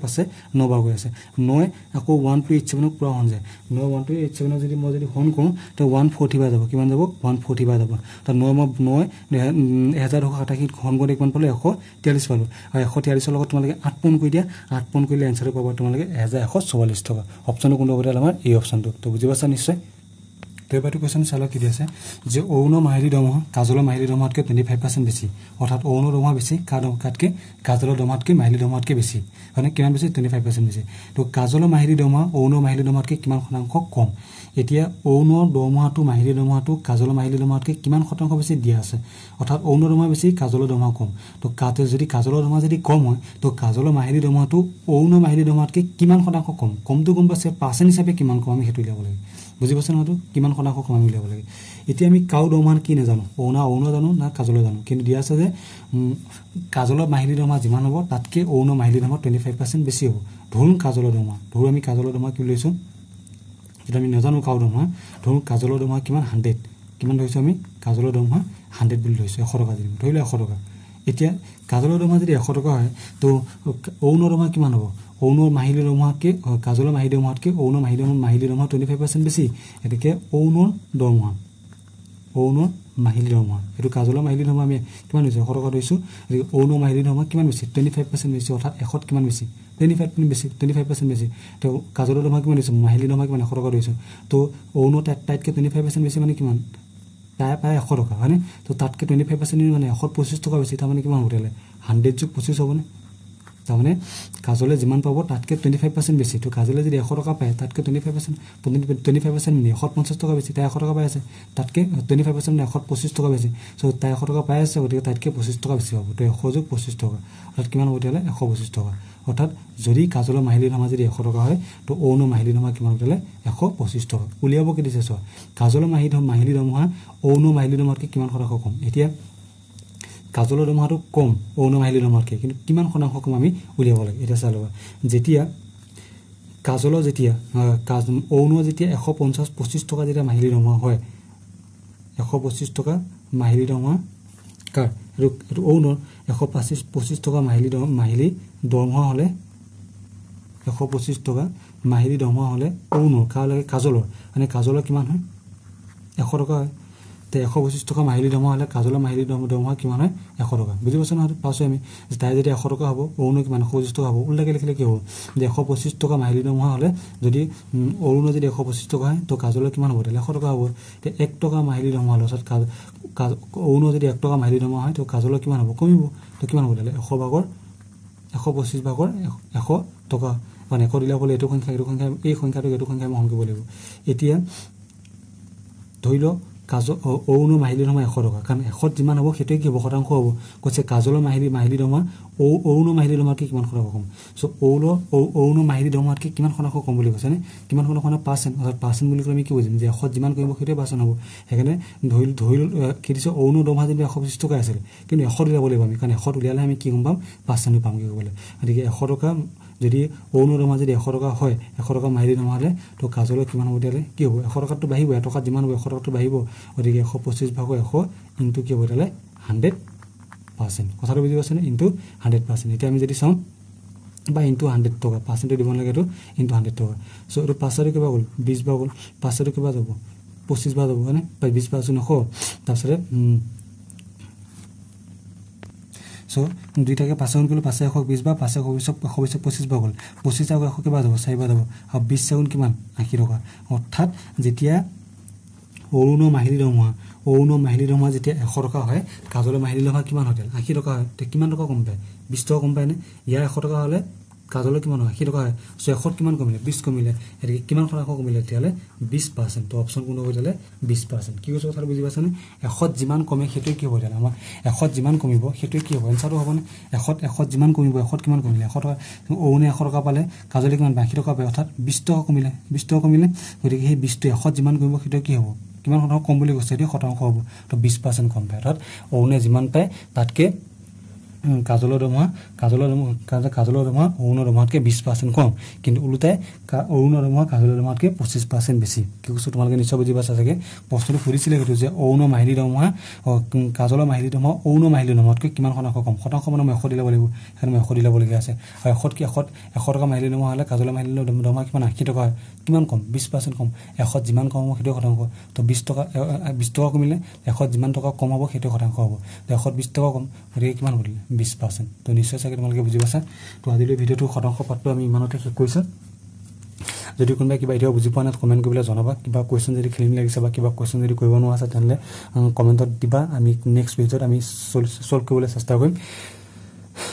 A: ন বাৰ গৈ আছে নৈ আকৌ ওৱান টু এইট ছেভেনক পূৰা হন যায় নৈ ওৱান টু এইট ছেভেনক যদি মই যদি হন কৰোঁ তো ওৱান ফৰ্টি বাৰ যাব কিমান যাব ওৱান ফৰ্টি বা যাব তো নৈ মই নৈ এহেজাৰ দুশ সাতাশীত হন কৰোঁতে কিমান পালোঁ এশ তিয়াল্লিছ পালোঁ আৰু এশ তিয়াল্লিছৰ লগত তোমালোকে আঠ পোন কৰি দিয়া আঠ পোন কৰিলে এনচাৰটো পাবা তোমালোকে এহেজাৰ এশ চৌৰাল্লিছ টকা অপশ্যনটো কোনটো হ'ব আমাৰ এই অপশ্যনটো তো বুজি পাইছা নিশ্চয় পেপাৰটো কুৱেশ্যন চালক কি দি আছে যে অৰুণ মাহিলী দৰমহা কাজলৰ মাহিলী দৰমহাতকৈ টুৱেণ্টি ফাইভ পাৰ্চেণ্ট বেছি অৰ্থাৎ অৰুণৰ দৰমহা বেছি কাতকৈ কাজলৰ দৰমহাতকৈ মাহিলী দৰমহাতকৈ বেছি মানে কিমান বেছি টুৱেণ্টি ফাইভ পাৰ্চেণ্ট বেছি তো কাজলৰ মাহিলী দৰমহা অৰুণৰ মাহিলী দৰমহাতকৈ কিমান শতাংশ কম এতিয়া অৰুণৰ দৰমহাটো মাহিলী দৰমহাটো কাজলৰ মাহিলী দৰমহাতকৈ কিমান শতাংশ বেছি দিয়া আছে অৰ্থাৎ অৰুণৰ দৰমহা বেছি কাজলৰ দৰমহা কম তো কাতে যদি কাজলৰ দৰমহা যদি কম হয় তো কাজলৰ মাহিলী দৰমহাটো অৰুণৰ মাহিলী দৰমহাতকৈ কিমান শতাংশ কম কমটো গম পাইছে পাৰ্চেণ্ট হিচাপে কিমান কম আমি সেইটো উলিয়াব লাগে বুজি পাইছে নহয়তো কিমান শতাংশ কমাই উলিয়াব লাগে এতিয়া আমি কাউ দৰমহা কি নাজানো অৰুণা অৰুণা জানো না কাজলৈ জানো কিন্তু দিয়া আছে যে কাজলৰ মাহিলী দৰমহা যিমান হ'ব তাতকৈ অৰুণ মাহিলী দৰমহা টুৱেণ্টি ফাইভ পাৰ্চেণ্ট বেছি হ'ব ধৰোঁ কাজলৰ দৰমহা ধৰোঁ আমি কাজলৰ দৰমহা কি লৈছোঁ যিটো আমি নাজানো কাও দৰমহা ধৰোঁ কাজলৰ দৰমহা কিমান হাণ্ড্ৰেড কিমান ধৰিছোঁ আমি কাজলৰ দৰমহা হাণ্ড্ৰেড বুলি ধৰিছোঁ এশ টকা দিম ধৰি ধৰিলে এশ টকা এতিয়া কাজলৰ দৰমহা যদি এশ টকা হয় তো অৰুণৰ দৰমহা কিমান হ'ব অৰুণৰ মাহিলী দৰমহাতকৈ কাজলৰ মাহিলী দৰমহাতকৈ অৰুণৰ মাহিলী দৰমহা মাহিলী দৰমহা টুৱেণ্টি ফাইভ পাৰ্চেণ্ট বেছি গতিকে অৰুণৰ দৰমহা অৰুণৰ মাহিলী দৰমহা এইটো কাজলৰ মাহিলী দৰমহা আমি কিমান হৈছে এশ টকা ধৰিছোঁ গতিকে অৰুণৰ মাহিলী দৰমহা কিমান বেছি টুৱেণ্টি ফাইভ পাৰ্চেণ্ট বেছি অৰ্থাৎ এশত কিমান বেছি টুৱেণ্টি ফাইভ পাৰ্চেণ্ট বেছি টুৱেণ্টি ফাইভ পাৰ্চেণ্ট বেছি তেওঁ কাজলৰ দৰমহা কিমান দিছোঁ মাহিলী দৰমহা কিমান এশ টকা ধৰিছোঁ তো অৰুণৰ তাইতকৈ টুৱেণ্টি ফাইভ পাৰ্চেণ্ট বেছি মানে কিমান প্ৰায় প্ৰায় এশ টকা হয়নে ত' তাতকৈ টুৱেণ্টি ফাইভ পাৰ্চেণ্ট মানে এশ পঁচিছ টকা বেছি তাৰমানে কিমান হ'ব তেতিয়াহ'লে হাণ্ড্ৰেড যোগ পঁচিছ হ'বনে তাৰমানে কাজলে যিমান পাব তাতকৈ টুৱেণ্টি ফাইভ পাৰ্চেণ্ট বেছি তো কাজলে যদি এশ টকা পায় তাতকৈ twenty five percent twenty five percent মানে এশত পঞ্চাছ টকা বেছি তাই এশ টকা পাই আছে তাতকৈ টুৱেণ্টি ফাইভ পাৰ্চেণ্ট মানে এশত পঁচিছ টকা বেছি চ' তাই এশ টকা পাই আছে গতিকে তাতকৈ পঁচিছ টকা বেছি পাব ত' এশ যোগ পঁচিছ টকা অৰ্থাৎ কিমান হ'ব তেতিয়াহ'লে এশ পঁচিছ টকা অৰ্থাৎ যদি কাজলৰ মাহিলী নামা যদি এশ টকা হয় ত' অৰুণৰ মাহিলী নামা কিমান হ'ব তেতিয়াহ'লে এশ পঁচিছ টকা উলিয়াবকে দিছে চোৱা কাজলৰ মাহিলী মাহিলী দৰমহা অৰুণৰ মাহিলী দৰমহাতকৈ কিমান শতাংশ কম এতিয়া কাজলৰ দৰমহাটো কম মাহিলী দৰমহাতকৈ কিন্তু কিমান শতাংশ কম আমি উলিয়াব লাগে এতিয়া চাই ল'বা যেতিয়া কাজলৰ যেতিয়া কাজ অৰুণৰ যেতিয়া এশ পঞ্চাছ পঁচিছ টকা যেতিয়া মাহিলী দৰমহা হয় এশ পঁচিছ টকা মাহিলী দৰমহা কাৰ এইটো এইটো অৰুণৰ এশ পঁচিছ পঁচিছ টকা মাহিলী দৰ মাহিলী দৰমহা হ'লে এশ পঁচিছ টকা মাহিলী দৰমহা হ'লে অৰুণৰ কাৰ লাগে কাজলৰ মানে কাজলৰ কিমান হয় এশ টকা হয় তে এশ পঁচিছ টকা মাহিলী দৰমহা হ'লে কাজলৰ মাহিলী দৰমহা কিমান হয় এশ টকা বুজি পাইছোঁ নহয় পাইছোঁ আমি তাই যদি এশ টকা হ'ব অৰুণৰ কিমান এশ পঁচিছ টকা হ'ব ওলাগে লিখিলে কি হ'ল যে এশ পঁচিছ টকা মাহিলী দৰমহা হ'লে যদি অৰুণৰ যদি এশ পঁচিছ টকা হয় তো কাজলৰ কিমান হ'ব তেতিয়া এশ টকা হ'ব এতিয়া এক টকা মাহিলী দৰমহা হ'লে অৰ্থাৎ কাজ কাজ অৰুণৰ যদি এক টকা মাহিলী দৰমহা হয় ত' কাজলৰ কিমান হ'ব কমিব তো কিমান হ'ব তেতিয়াহ'লে এশ ভাগৰ এশ পঁচিছ ভাগৰ এশ টকা কাৰণ এশ দিলে ক'লে এইটো সংখ্যা এইটো সংখ্যা এই সংখ্যাটোক এইটো সংখ্যা মই সংকিব লাগিব এতিয়া ধৰি লওক কাজল অৰুণ মাহিলী সময় এশ টকা কাৰণ এশত যিমান হ'ব সেইটোৱে কি হ'ব শতাংশ হ'ব কৈছে কাজলৰ মাহিলী মাহিলী দৰমহা অৰু অৰুণ মাহিলী দৰমহাতকৈ কিমান শতাংশ কম চ' অৰুণ অৰুণ মাহিলী দৰমহাতকৈ কিমান শতাংশ কম বুলি কৈছেনে কিমান শতাংশ পাৰ্চেণ্ট অৰ্থাৎ পাৰ্চেণ্ট বুলি ক'লে আমি কি বুজিম যে এশত যিমান কৰিব সেইটোৱে পাৰ্চেণ্ট হ'ব সেইকাৰণে ধৰি ধৰি কি দিছে অৰুণ দৰমহা যেনিবা এশ পঁচিছ টকাই আছিলে কিন্তু এশত উলিয়াব লাগিব আমি কাৰণ এশত উলিয়ালে আমি কি গম পাম পাৰ্চেণ্টটো কি ক'বলৈ গতিকে এশ টকা যদি অৰুণৰ দৰমহা যদি এশ টকা হয় এশ টকা মাহিলী দৰমহালে ত' কাজলৈ কিমান হ'ব তেতিয়াহ'লে কি হ'ব এশ টকাটো বাঢ়িব এটকাত যিমান হ'ব এশ টকাটো বাঢ়িব গতিকে এশ পঁচিছ ভাগৰ এশ ইণ্টু কি হ'ব তেতিয়াহ'লে হাণ্ড্ৰেড পাৰ্চেণ্ট কথাটো বুজি পাইছেনে ইনটো হাণ্ড্ৰেড পাৰ্চেণ্ট এতিয়া আমি যদি চাওঁ বা ইনটো হাণ্ড্ৰেড টকা পাৰ্চেণ্টটো দিব নালাগে এইটো ইনটো হাণ্ড্ৰেড টকা চ' এইটো পাঁচশটো কিবা গ'ল বিছ বাৰ গ'ল পাঁচশটো কিবা যাব পঁচিছ বাৰ যাব মানে বিছ পাৰ্চেণ্ট এশ তাৰপিছতে পাঁচশ দুই থাকে পাঁচশ গুণ কৰিলোঁ পাঁচশ এশ বিছ বা পাঁচশ এশ বিছ এশ বিছ পঁচিছ বাৰ গ'ল পঁচিছ আৰু এশ কিবা যাব চাৰিবাৰ যাব আৰু বিছ চাগুণ কিমান আশী টকা অৰ্থাৎ যেতিয়া অৰুণ মাহিলী দৰমহা অৰুণ মাহিলী দৰমহা যেতিয়া এশ টকা হয় কাজলৈ মাহিলী দৰমহা কিমান হয় তেতিয়া আশী টকা হয় তেতিয়া কিমান টকা গম পায় বিছ টকা গম পায়নে ইয়াৰ এশ টকা হ'লে কাজলৈ কিমান হয় সেই টকা হয় চ' ছয়শত কিমান কমিলে বিছ কমিলে এতিয়া কিমান শতাংশ কমিলে তেতিয়াহ'লে বিছ পাৰ্চেণ্ট ত' অপশ্যন কোনো হৈ যালে বিছ পাৰ্চেণ্ট কি কৈছে কথাটো বুজি পাইছানে এশত যিমান কমে সেইটোৱে কি হ'ব তেতিয়াহ'লে আমাৰ এশত যিমান কমিব সেইটোৱে কি হ'ব এনচাৰটো হ'বনে এশত এশত যিমান কমিব এশত কিমান কমিলে এশ টকা অৰুণে এশ টকা পালে কাজলৈ কিমান পায় আশী টকা পায় অৰ্থাৎ বিছ টকা কমিলে বিছ টকা কমিলে গতিকে সেই বিছটো এশত যিমান কমিব সেইটোৱে কি হ'ব কিমান শতাংশ কম বুলি কৈছে সেইটোৱে শতাংশ হ'ব ত' বিছ পাৰ্চেণ্ট কম পায় অৰ্থাৎ অৰুণে যিমান পায় তাতকৈ কাজলৰ দৰমহা কাজলৰ দমা কাজলৰ দৰমহা অৰুণৰ দৰমহাতকৈ বিছ পাৰ্চেণ্ট কম কিন্তু ওলোটাই অৰুণৰ দৰমহা কাজলৰ দৰমহাতকৈ পঁচিছ পাৰ্চেণ্ট বেছি কি কৈছোঁ তোমালোকে নিশ্চয় বুজি পাইছা চাগে প্ৰশ্নটো সুধিছিলে সেইটো যে অৰুণৰ মাহিলী দৰমহা কাজলৰ মাহিলী দৰমহা অৰুণৰ মাহিলী দৰমহাতকৈ কিমান শতাংশ কম শতাংশ মানে মই এশ দিব লাগিব সেইটো মই এশ দিবলগীয়া আছে আৰু এশত কি এশত এশ টকা মাহিলী দৰমহা হ'লে কাজলৰ মাহিলী দৰমহা কিমান আশী টকা হয় কিমান কম বিছ পাৰ্চেণ্ট কম এশত যিমান কম হ'ব সেইটোৱে শতাংশ তো বিছ টকা বিছ টকা কমিলে এশত যিমান টকা কম হ'ব সেইটোৱে শতাংশ হ'ব এশত বিছ টকা কম গতিকে কিমান বুলিলে বিছ পাৰ্চেণ্ট ত' নিশ্চয় চাগে তোমালোকে বুজি পাইছা তো আজিলৈ ভিডিঅ'টো শতাংশ পাতটো আমি ইমানতে শেষ কৰিছোঁ যদি কোনোবাই কিবা এতিয়াও বুজি পোৱা নাই কমেণ্ট কৰিবলৈ জনাবা কিবা কুৱেশ্যন যদি খেলিম লাগিছে বা কিবা কুৱেশ্যন যদি কৰিব নোৱাৰা আছে তেনেহ'লে কমেণ্টত দিবা আমি নেক্সট ভিডিঅ'ত আমি চল্ভ কৰিবলৈ চেষ্টা কৰিম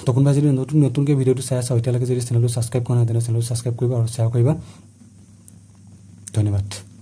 A: ত' কোনোবাই যদি নতুন নতুনকৈ ভিডিঅ'টো চাই আছা এতিয়ালৈকে যদি চেনেলটো ছাবস্ক্ৰাইব কৰা নাই তেনেহ'লে চেনেলটো ছাবস্ক্ৰাইব কৰিবা আৰু শ্বেয়াৰ কৰিবা ধন্যবাদ